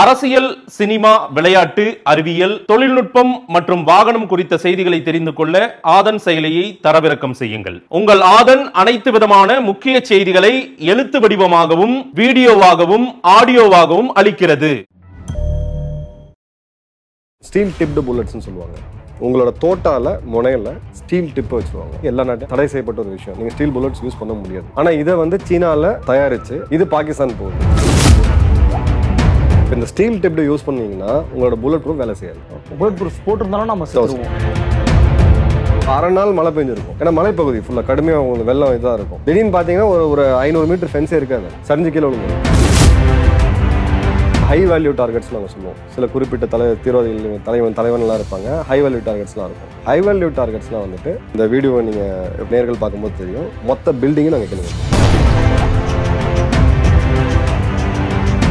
அரசியல் சினிமா விளையாட்டு அறிவியல் தொழில்நுட்பம் மற்றும் வாகனம் குறித்த செய்திகளை தெரிந்து கொள்ள ஆதன் செயலியை தரவிறக்கம் செய்யுங்கள் உங்கள் ஆதன் அனைத்து விதமான முக்கிய செய்திகளை எழுத்து வடிவமாகவும் வீடியோவாகவும் ஆடியோவாகவும் அளிக்கிறது ஸ்டீல் டிப்டு புல்லட்ஸ்னு சொல்லுவாங்க உங்களோட தோட்டால முனையில ஸ்டீல் டிப் வச்சுருவாங்க எல்லா நாட்டும் தடை செய்யப்பட்ட ஒரு விஷயம் நீங்க ஸ்டீல் புல்லட்ஸ் யூஸ் பண்ண முடியாது ஆனா இதை வந்து சீனால தயாரிச்சு இது பாகிஸ்தான் போகுது இப்போ இந்த ஸ்டீல் டெப்டை யூஸ் பண்ணீங்கன்னா உங்களோட புல்லட் ப்ரூஃப் வேலை செய்யாது புல்லட் ப்ரூஃப் போட்டிருந்தாலும் நம்ம அரை நாள் மழை பெஞ்சிருக்கும் ஏன்னா மலைப்பகுதி ஃபுல்லாக கடுமையாக உங்களுக்கு வெள்ளம் இதாக இருக்கும் திடீர்னு பார்த்தீங்கன்னா ஒரு ஒரு ஐநூறு மீட்டர் ஃபென்ஸே இருக்காது சரிஞ்சு கீழே ஹை வேல்யூ டார்கெட்ஸ் நாங்கள் சொல்லுவோம் சில குறிப்பிட்ட தலை தீவிரவாதிகள் தலைவன் தலைவன்லாம் இருப்பாங்க ஹை வேல்யூ டார்கெட்ஸ்லாம் இருக்கும் ஹை வேல்யூ டார்கெட்ஸ்லாம் வந்துட்டு இந்த வீடியோவை நீங்கள் நேர்கள் பார்க்கும்போது தெரியும் மொத்த பில்டிங்கும் நாங்கள் கிளம்புவோம்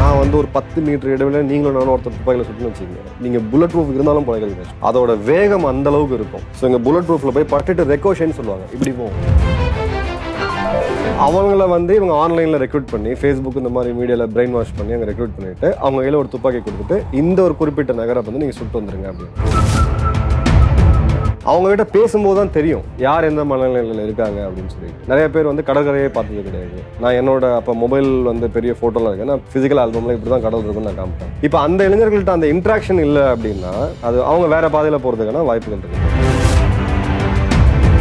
நான் வந்து ஒரு பத்து மீட்டர் இடைவெளியில் நீங்களும் நானும் ஒருத்தர் துப்பாக்கியில் சுட்டுன்னு வச்சுக்கோங்க நீங்கள் புல்லட் ப்ரூஃப் இருந்தாலும் பழகிறது அதோட வேகம் அந்த அளவுக்கு இருக்கும் ஸோ இங்கே புல்லட் ப்ரூஃபில் போய் பட்டுட்டு ரெக்கோஷன் சொல்லுவாங்க இப்படி போகும் அவங்கள வந்து இவங்க ஆன்லைனில் ரெக்ரூட் பண்ணி ஃபேஸ்புக் இந்த மாதிரி மீடியாவில் பிரெயின் வாஷ் பண்ணி அங்கே ரெக்ரூட் பண்ணிவிட்டு அவங்க கையில் ஒரு துப்பாக்கி கொடுத்துட்டு இந்த ஒரு குறிப்பிட்ட நகரை வந்து நீங்கள் சுட்டு வந்துருங்க அப்படின்னு அவங்ககிட்ட பேசும்போது தான் தெரியும் யார் எந்த மனநிலையில் இருக்காங்க அப்படின்னு சொல்லிட்டு நிறைய பேர் வந்து கடற்கரையே பார்த்தது கிடையாது நான் என்னோட அப்போ மொபைல் வந்து பெரிய ஃபோட்டோலாம் இருக்கு நான் ஃபிசிக்கல் ஆல்பம்லாம் இப்படி தான் கடல் இருக்குன்னு நான் காமிப்பேன் இப்போ அந்த இளைஞர்கள்ட்ட அந்த இன்ட்ராக்ஷன் இல்லை அப்படின்னா அது அவங்க வேறு பாதையில் போகிறதுக்கான வாய்ப்புகள் இருக்கு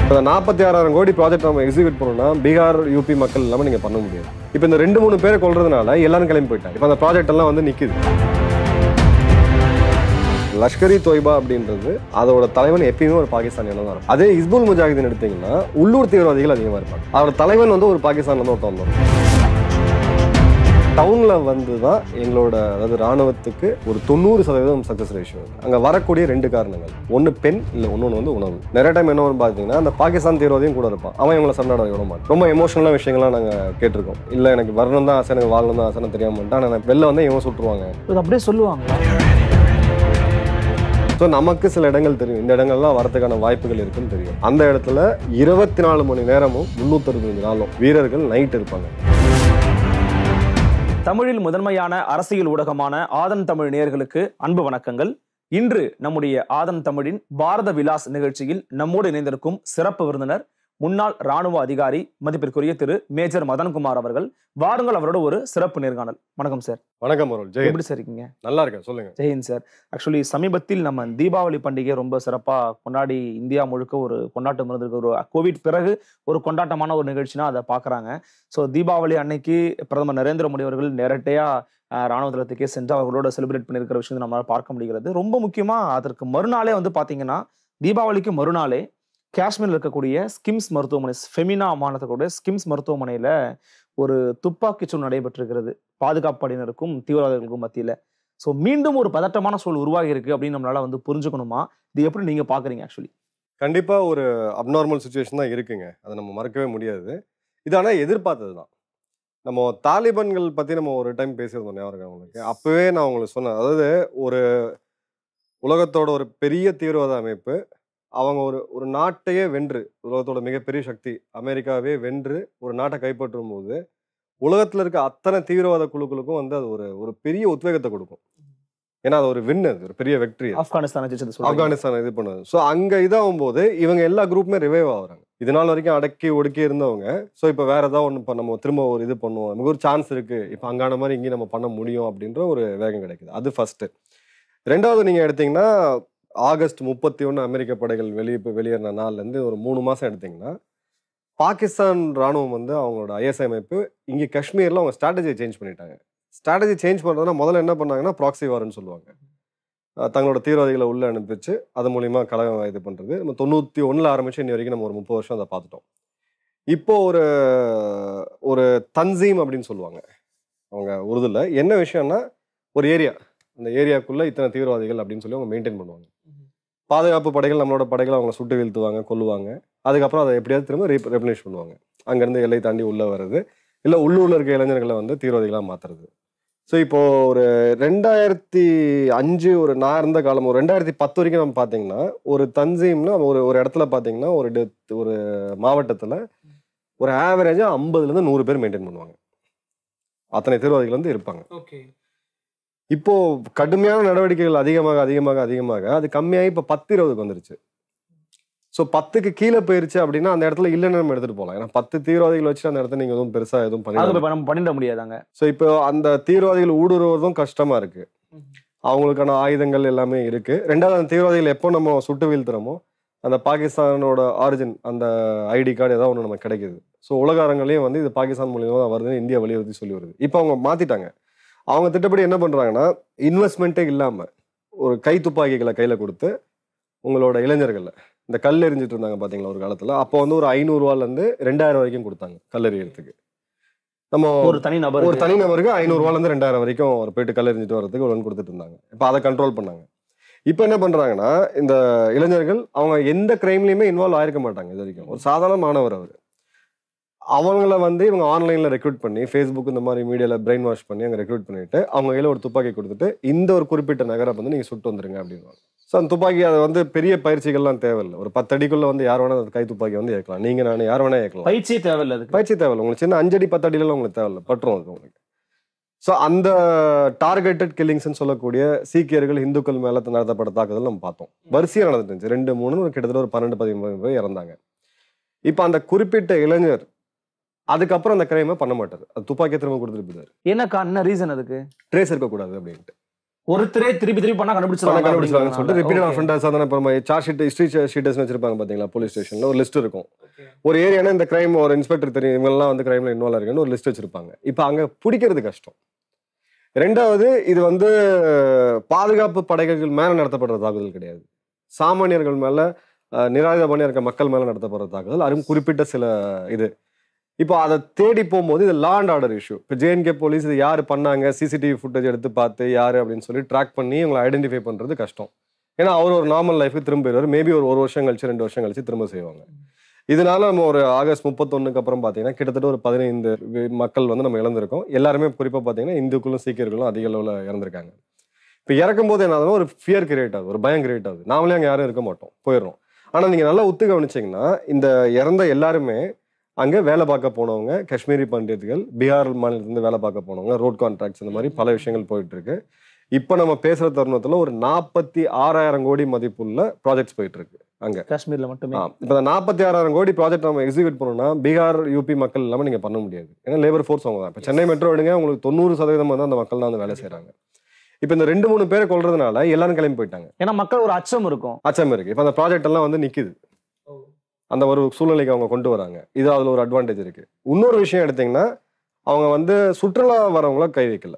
இப்போ நாற்பத்தி ஆறாயிரம் கோடி ப்ராஜெக்ட் நம்ம எக்ஸிக்யூட் பண்ணோம்னா பீகார் யூபி மக்கள் இல்லாமல் நீங்கள் பண்ண முடியாது இப்போ இந்த ரெண்டு மூணு பேரை கொள்றதுனால எல்லாரும் கிளம்பி போயிட்டாங்க இப்போ அந்த ப்ராஜெக்ட் எல்லாம் வந்து நிற்குது லஷ்கர் இ தொய்பா அப்படின்றது அதோட தலைவன் எப்பயுமே ஒரு பாகிஸ்தானியில் தான் இருக்கும் அதே இஸ்புல் முஜாஹிதீன் எடுத்தீங்கன்னா உள்ளூர் தீவிரவாதிகள் அதிகமாக இருப்பாங்க அதோட தலைவன் வந்து ஒரு பாகிஸ்தான்ல இருந்து ஒருத்தவங்க வந்தோம் டவுனில் வந்து தான் எங்களோட அதாவது ராணுவத்துக்கு ஒரு தொண்ணூறு சதவீதம் சக்ஸஸ் ரேஷியோ அங்கே வரக்கூடிய ரெண்டு காரணங்கள் ஒன்று பெண் இல்லை ஒன்று வந்து உணவு நிறைய டைம் என்ன பார்த்தீங்கன்னா அந்த பாகிஸ்தான் தீவிரவாதியும் கூட இருப்பான் அவன் இவங்களை சண்டை விட மாட்டான் ரொம்ப எமோஷனலான விஷயங்கள்லாம் நாங்கள் கேட்டிருக்கோம் இல்லை எனக்கு வரணும் தான் ஆசை எனக்கு வாழணும் தான் ஆசைன்னு தெரியாமல் ஆனால் வெளில வந்து இவன் சுட்டுருவாங்க அப்படியே சொல்லுவாங்க ஸோ நமக்கு சில இடங்கள் தெரியும் இந்த இடங்கள்லாம் வரதுக்கான வாய்ப்புகள் இருக்குன்னு தெரியும் அந்த இடத்துல இருபத்தி நாலு மணி நேரமும் முந்நூற்றறுபத்தஞ்சு நாளும் வீரர்கள் நைட் இருப்பாங்க தமிழில் முதன்மையான அரசியல் ஊடகமான ஆதன் தமிழ் நேர்களுக்கு அன்பு வணக்கங்கள் இன்று நம்முடைய ஆதன் தமிழின் பாரத விலாஸ் நிகழ்ச்சியில் நம்மோடு இணைந்திருக்கும் சிறப்பு விருந்தினர் முன்னாள் ராணுவ அதிகாரி மதிப்பிற்குரிய திரு மேஜர் மதன்குமார் அவர்கள் வாருங்கள் அவரோட ஒரு சிறப்பு நேர்காணல் வணக்கம் சார் வணக்கம் ஜெய் எப்படி சார் இருக்கீங்க நல்லா இருக்கேன் சொல்லுங்க ஜெயின் சார் ஆக்சுவலி சமீபத்தில் நம்ம தீபாவளி பண்டிகை ரொம்ப சிறப்பாக கொண்டாடி இந்தியா முழுக்க ஒரு கொண்டாட்டம் இருந்திருக்கு ஒரு கோவிட் பிறகு ஒரு கொண்டாட்டமான ஒரு நிகழ்ச்சினா அதை பார்க்குறாங்க ஸோ தீபாவளி அன்னைக்கு பிரதமர் நரேந்திர மோடி அவர்கள் நேரட்டையாக ராணுவ தளத்துக்கே சென்று அவர்களோட செலிப்ரேட் பண்ணியிருக்கிற விஷயத்தை நம்மளால் பார்க்க முடிகிறது ரொம்ப முக்கியமாக அதற்கு மறுநாளே வந்து பாத்தீங்கன்னா தீபாவளிக்கு மறுநாளே காஷ்மீரில் இருக்கக்கூடிய ஸ்கிம்ஸ் மருத்துவமனை ஃபெமினா மாநிலத்திற்குடைய ஸ்கிம்ஸ் மருத்துவமனையில் ஒரு துப்பாக்கிச் சூழ் நடைபெற்றிருக்கிறது பாதுகாப்பு படையினருக்கும் தீவிரவாதிகளுக்கும் மத்தியில் ஸோ மீண்டும் ஒரு பதட்டமான சூழல் உருவாகி இருக்கு அப்படின்னு நம்மளால வந்து புரிஞ்சுக்கணுமா இது எப்படி நீங்கள் பார்க்குறீங்க ஆக்சுவலி கண்டிப்பாக ஒரு அப்நார்மல் சுச்சுவேஷன் தான் இருக்குங்க அதை நம்ம மறக்கவே முடியாது இது ஆனால் எதிர்பார்த்தது தான் நம்ம தாலிபான்கள் பற்றி நம்ம ஒரு டைம் பேசியிருந்தோம் ஞாபகம் உங்களுக்கு அப்போவே நான் உங்களுக்கு சொன்னேன் அதாவது ஒரு உலகத்தோட ஒரு பெரிய தீவிரவாத அமைப்பு அவங்க ஒரு ஒரு நாட்டையே வென்று உலகத்தோட மிகப்பெரிய சக்தி அமெரிக்காவே வென்று ஒரு நாட்டை கைப்பற்றும் போது உலகத்தில் இருக்க அத்தனை தீவிரவாத குழுக்களுக்கும் வந்து அது ஒரு ஒரு பெரிய உத்வேகத்தை கொடுக்கும் ஏன்னா அது ஒரு வின் அது ஒரு பெரிய வெக்ட்ரி ஆப்கானிஸ்தான் ஆப்கானிஸ்தான் இது பண்ணுது ஸோ அங்கே இதாகும் போது இவங்க எல்லா குரூப்புமே ரிவைவ் ஆகுறாங்க இது நாள் வரைக்கும் அடக்கி ஒடுக்கி இருந்தவங்க ஸோ இப்போ வேற ஏதாவது ஒன்று இப்போ நம்ம திரும்ப ஒரு இது பண்ணுவோம் நமக்கு ஒரு சான்ஸ் இருக்கு இப்போ அங்கான மாதிரி இங்கேயும் நம்ம பண்ண முடியும் அப்படின்ற ஒரு வேகம் கிடைக்குது அது ஃபர்ஸ்ட் ரெண்டாவது நீங்கள் எடுத்தீங்கன்னா ஆகஸ்ட் முப்பத்தி ஒன்று அமெரிக்க படைகள் வெளியே வெளியேறின நாள்லேருந்து ஒரு மூணு மாதம் எடுத்திங்கன்னா பாகிஸ்தான் ராணுவம் வந்து அவங்களோட ஐஎஸ்ஐ அமைப்பு இங்கே காஷ்மீரில் அவங்க ஸ்ட்ராட்டஜியை சேஞ்ச் பண்ணிட்டாங்க ஸ்ட்ராட்டஜி சேஞ்ச் பண்ணுறதுனா முதல்ல என்ன பண்ணாங்கன்னா ப்ராக்சி வார்னு சொல்லுவாங்க தங்களோட தீவிரவாதிகளை உள்ளே அனுப்பிச்சு அது மூலிமா கழகம் இது பண்ணுறது நம்ம தொண்ணூற்றி ஒன்றில் ஆரம்பித்து இனி வரைக்கும் நம்ம ஒரு முப்பது வருஷம் அதை பார்த்துட்டோம் இப்போது ஒரு ஒரு தன்சீம் அப்படின்னு சொல்லுவாங்க அவங்க உருதில் என்ன விஷயம்னா ஒரு ஏரியா அந்த ஏரியாக்குள்ளே இத்தனை தீவிரவாதிகள் அப்படின்னு சொல்லி அவங்க மெயின்டைன் பண்ணுவாங்க பாதுகாப்பு படைகள் நம்மளோட படைகளை அவங்களை சுட்டு வீழ்த்துவாங்க கொல்லுவாங்க அதுக்கப்புறம் அதை எப்படியாவது திரும்ப ரீப் ரெப்ளேஷ் பண்ணுவாங்க அங்கேருந்து எல்லை தாண்டி உள்ளே வர்றது இல்லை உள்ளூரில் இருக்க இளைஞர்களை வந்து தீவிரவாதிகளாக மாற்றுறது ஸோ இப்போது ஒரு ரெண்டாயிரத்தி அஞ்சு ஒரு நான் இருந்த காலம் ஒரு ரெண்டாயிரத்தி பத்து வரைக்கும் நம்ம பார்த்தீங்கன்னா ஒரு தன்சீம்னு ஒரு ஒரு இடத்துல பார்த்தீங்கன்னா ஒரு டெத் ஒரு மாவட்டத்தில் ஒரு ஆவரேஜாக ஐம்பதுலேருந்து நூறு பேர் மெயின்டைன் பண்ணுவாங்க அத்தனை தீவிரவாதிகள் வந்து இருப்பாங்க ஓகே இப்போ கடுமையான நடவடிக்கைகள் அதிகமாக அதிகமாக அதிகமாக அது கம்மியாகி இப்போ பத்து இருபதுக்கு வந்துருச்சு ஸோ பத்துக்கு கீழே போயிருச்சு அப்படின்னா அந்த இடத்துல இல்லைன்னு நம்ம எடுத்துட்டு போகலாம் ஏன்னா பத்து தீவிரவாதிகள் வச்சு அந்த இடத்துல நீங்கள் எதுவும் பெருசாக எதுவும் பண்ணி நம்ம பண்ணிட முடியாதாங்க ஸோ இப்போ அந்த தீவிரவாதிகள் ஊடுருவதும் கஷ்டமாக இருக்கு அவங்களுக்கான ஆயுதங்கள் எல்லாமே இருக்கு ரெண்டாவது அந்த தீவிரவாதிகள் எப்போ நம்ம சுட்டு வீழ்த்துறோமோ அந்த பாகிஸ்தானோட ஆரிஜின் அந்த ஐடி கார்டு ஏதாவது ஒன்று நமக்கு கிடைக்குது ஸோ உலக அரங்கலையும் வந்து இது பாகிஸ்தான் மூலியமாக தான் வருதுன்னு இந்தியா வலியுறுத்தி சொல்லி வருது இப்போ அவங்க மாற்றிட்டாங்க அவங்க திட்டப்படி என்ன பண்ணுறாங்கன்னா இன்வெஸ்ட்மெண்ட்டே இல்லாமல் ஒரு கை துப்பாக்கிகளை கையில் கொடுத்து உங்களோட இளைஞர்களில் இந்த கல் எரிஞ்சிட்டு இருந்தாங்க பார்த்தீங்களா ஒரு காலத்தில் அப்போ வந்து ஒரு ஐநூறுரூவாலேருந்து ரெண்டாயிரம் வரைக்கும் கொடுத்தாங்க கல் எறியறதுக்கு நம்ம ஒரு தனிநபர் ஒரு தனிநபருக்கு ஐநூறுரூவாலேருந்து ரெண்டாயிரம் வரைக்கும் ஒரு போயிட்டு கல் எரிஞ்சிட்டு வர்றதுக்கு லோன் கொடுத்துட்டு இருந்தாங்க இப்போ அதை கண்ட்ரோல் பண்ணாங்க இப்போ என்ன பண்ணுறாங்கன்னா இந்த இளைஞர்கள் அவங்க எந்த கிரைம்லேயுமே இன்வால்வ் ஆயிருக்க மாட்டாங்க இது வரைக்கும் ஒரு சாதாரண மாணவர் அவர் அவங்கள வந்து இவங்க ஆன்லைனில் ரெக்ரூட் பண்ணி ஃபேஸ்புக் இந்த மாதிரி மீடியாவில் பிரெயின் வாஷ் பண்ணி அங்கே ரெக்ரூட் பண்ணிவிட்டு அவங்க கையில் ஒரு துப்பாக்கி கொடுத்துட்டு இந்த ஒரு குறிப்பிட்ட நகரம் வந்து நீங்கள் சுட்டு வந்துருங்க அப்படின்னு ஸோ அந்த துப்பாக்கி அதை வந்து பெரிய பயிற்சிகள்லாம் தேவையில்லை ஒரு பத்தடிக்குள்ளே வந்து யார் வேணால் அந்த கை துப்பாக்கி வந்து ஏற்கலாம் நீங்கள் நான் யார் வேணால் ஏற்கலாம் பயிற்சி தேவையில்லை அது பயிற்சி தேவையில்லை உங்களுக்கு சின்ன அஞ்சடி பத்தடியில் உங்களுக்கு தேவையில்லை பற்றும் அது உங்களுக்கு ஸோ அந்த டார்கெட்டட் கில்லிங்ஸ்னு சொல்லக்கூடிய சீக்கியர்கள் இந்துக்கள் மேலே நடத்தப்பட்ட தாக்குதல் நம்ம பார்த்தோம் வரிசையாக நடந்துட்டு இருந்துச்சு ரெண்டு மூணு கிட்டத்தட்ட ஒரு பன்னெண்டு பதிமூணு பேர் இறந்தாங்க இப்போ அந்த குறிப்பிட்ட இளைஞர் அதுக்கப்புறம் அந்த கிரைமை பண்ண மாட்டார் அது துப்பாக்கி திரும்ப கொடுத்துட்டு போயிட்டார் என்ன என்ன ரீசன் அதுக்கு ட்ரேஸ் இருக்கக்கூடாது அப்படின்ட்டு ஒருத்தரே திருப்பி திருப்பி பண்ணா கண்டுபிடிச்சிருவாங்க கண்டுபிடிச்சாங்க சொல்லிட்டு ரிப்பீட் ஃப்ரெண்டர்ஸ் தான் அப்புறம் சார்ஜ் ஷீட் ஹிஸ்ட்ரி ஷீட்டர்ஸ் வச்சிருப்பாங்க பாத்தீங்களா போலீஸ் ஸ்டேஷன்ல ஒரு லிஸ்ட் இருக்கும் ஒரு ஏரியானா இந்த கிரைம் ஒரு இன்ஸ்பெக்டர் தெரியும் இவங்கெல்லாம் வந்து கிரைம்ல இன்வால்வ் இருக்குன்னு ஒரு லிஸ்ட் வச்சிருப்பாங்க இப்போ அங்க பிடிக்கிறது கஷ்டம் ரெண்டாவது இது வந்து பாதுகாப்பு படைகள் மேல நடத்தப்படுற தாக்குதல் கிடையாது சாமானியர்கள் மேல நிராயுதபாணியா இருக்க மக்கள் மேல நடத்தப்படுற தாக்குதல் அதுவும் குறிப்பிட்ட சில இது இப்போ அதை தேடி போகும்போது இது லா அண்ட் ஆர்டர் இஷ்யூ இப்போ ஜேஎன்கே போலீஸ் இது யார் பண்ணாங்க சிசிடிவி ஃபுட்டேஜ் எடுத்து பார்த்து யார் அப்படின்னு சொல்லி ட்ராக் பண்ணி உங்களை ஐடென்டிஃபை பண்ணுறது கஷ்டம் ஏன்னா அவர் ஒரு நார்மல் லைஃபுக்கு திரும்ப போயிடுவார் மேபி ஒரு ஒரு வருஷம் கழிச்சு ரெண்டு வருஷம் கழிச்சு திரும்ப செய்வாங்க இதனால நம்ம ஒரு ஆகஸ்ட் முப்பத்தொன்னுக்கு அப்புறம் பார்த்தீங்கன்னா கிட்டத்தட்ட ஒரு பதினைந்து மக்கள் வந்து நம்ம இழந்திருக்கோம் எல்லாருமே குறிப்பாக பார்த்தீங்கன்னா இந்துக்களும் சீக்கியர்களும் அதிக அளவில் இறந்துருக்காங்க இப்போ இறக்கும் போது என்ன ஒரு ஃபியர் கிரியேட் ஆகுது ஒரு பயம் கிரியேட் ஆகுது நாமளே அங்கே யாரும் இருக்க மாட்டோம் போயிடுறோம் ஆனால் நீங்கள் நல்லா ஒத்து கவனிச்சிங்கன்னா இந்த இறந்த எல்லாருமே அங்கே வேலை பார்க்க போனவங்க காஷ்மீரி பண்டிதர்கள் பீகார் மாநிலத்திலேருந்து வேலை பார்க்க போனவங்க ரோட் கான்ட்ராக்ட்ஸ் இந்த மாதிரி பல விஷயங்கள் போயிட்டுருக்கு இப்போ நம்ம பேசுகிற தருணத்தில் ஒரு நாற்பத்தி ஆறாயிரம் கோடி மதிப்புள்ள ப்ராஜெக்ட்ஸ் போயிட்டுருக்கு அங்கே காஷ்மீரில் மட்டுமே இப்போ நாற்பத்தி ஆறாயிரம் கோடி ப்ராஜெக்ட் நம்ம எக்ஸிக்யூட் பண்ணோம்னா பீகார் யூபி மக்கள் இல்லாமல் நீங்கள் பண்ண முடியாது ஏன்னா லேபர் ஃபோர்ஸ் அவங்க தான் இப்போ சென்னை மெட்ரோ எடுங்க உங்களுக்கு தொண்ணூறு சதவீதம் வந்து அந்த மக்கள் தான் வந்து வேலை செய்கிறாங்க இப்போ இந்த ரெண்டு மூணு பேரை கொள்றதுனால எல்லாரும் கிளம்பி போயிட்டாங்க ஏன்னா மக்கள் ஒரு அச்சம் இருக்கும் அச்சம் இருக்கு இப்போ அந்த ப்ராஜெக்ட் எல்லாம் வந்து நிற்குது அந்த ஒரு சூழ்நிலைக்கு அவங்க கொண்டு வராங்க இது அதில் ஒரு அட்வான்டேஜ் இருக்குது இன்னொரு விஷயம் எடுத்திங்கன்னா அவங்க வந்து சுற்றுலா வரவங்கள கை வைக்கல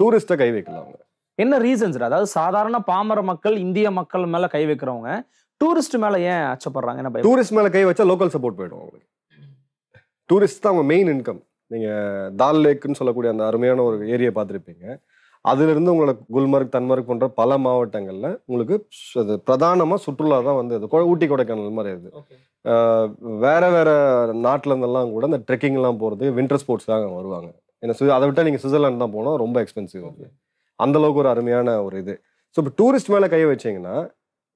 டூரிஸ்ட்டை கை வைக்கல அவங்க என்ன ரீசன்ஸ் அதாவது சாதாரண பாமர மக்கள் இந்திய மக்கள் மேலே கை வைக்கிறவங்க டூரிஸ்ட் மேலே ஏன் அச்சப்படுறாங்க என்ன டூரிஸ்ட் மேலே கை வச்சா லோக்கல் சப்போர்ட் போயிடும் அவங்களுக்கு டூரிஸ்ட் தான் அவங்க மெயின் இன்கம் நீங்கள் தால் லேக்குன்னு சொல்லக்கூடிய அந்த அருமையான ஒரு ஏரியா பார்த்துருப்பீங்க அதுலேருந்து உங்களுக்கு குல்மர்க் தன்மர்க் போன்ற பல மாவட்டங்களில் உங்களுக்கு பிரதானமாக சுற்றுலா தான் வந்து ஊட்டி கொடைக்கானல் மாதிரி இருக்குது வேறு வேறு இருந்தெல்லாம் கூட இந்த ட்ரெக்கிங்லாம் போகிறது வின்டர் ஸ்போர்ட்ஸ்க்காக வருவாங்க ஏன்னா சு அதை விட்டால் நீங்கள் சுவிட்சர்லாந்து தான் போனால் ரொம்ப எக்ஸ்பென்சிவ் அது அந்தளவுக்கு ஒரு அருமையான ஒரு இது ஸோ இப்போ டூரிஸ்ட் மேலே கை வச்சிங்கன்னா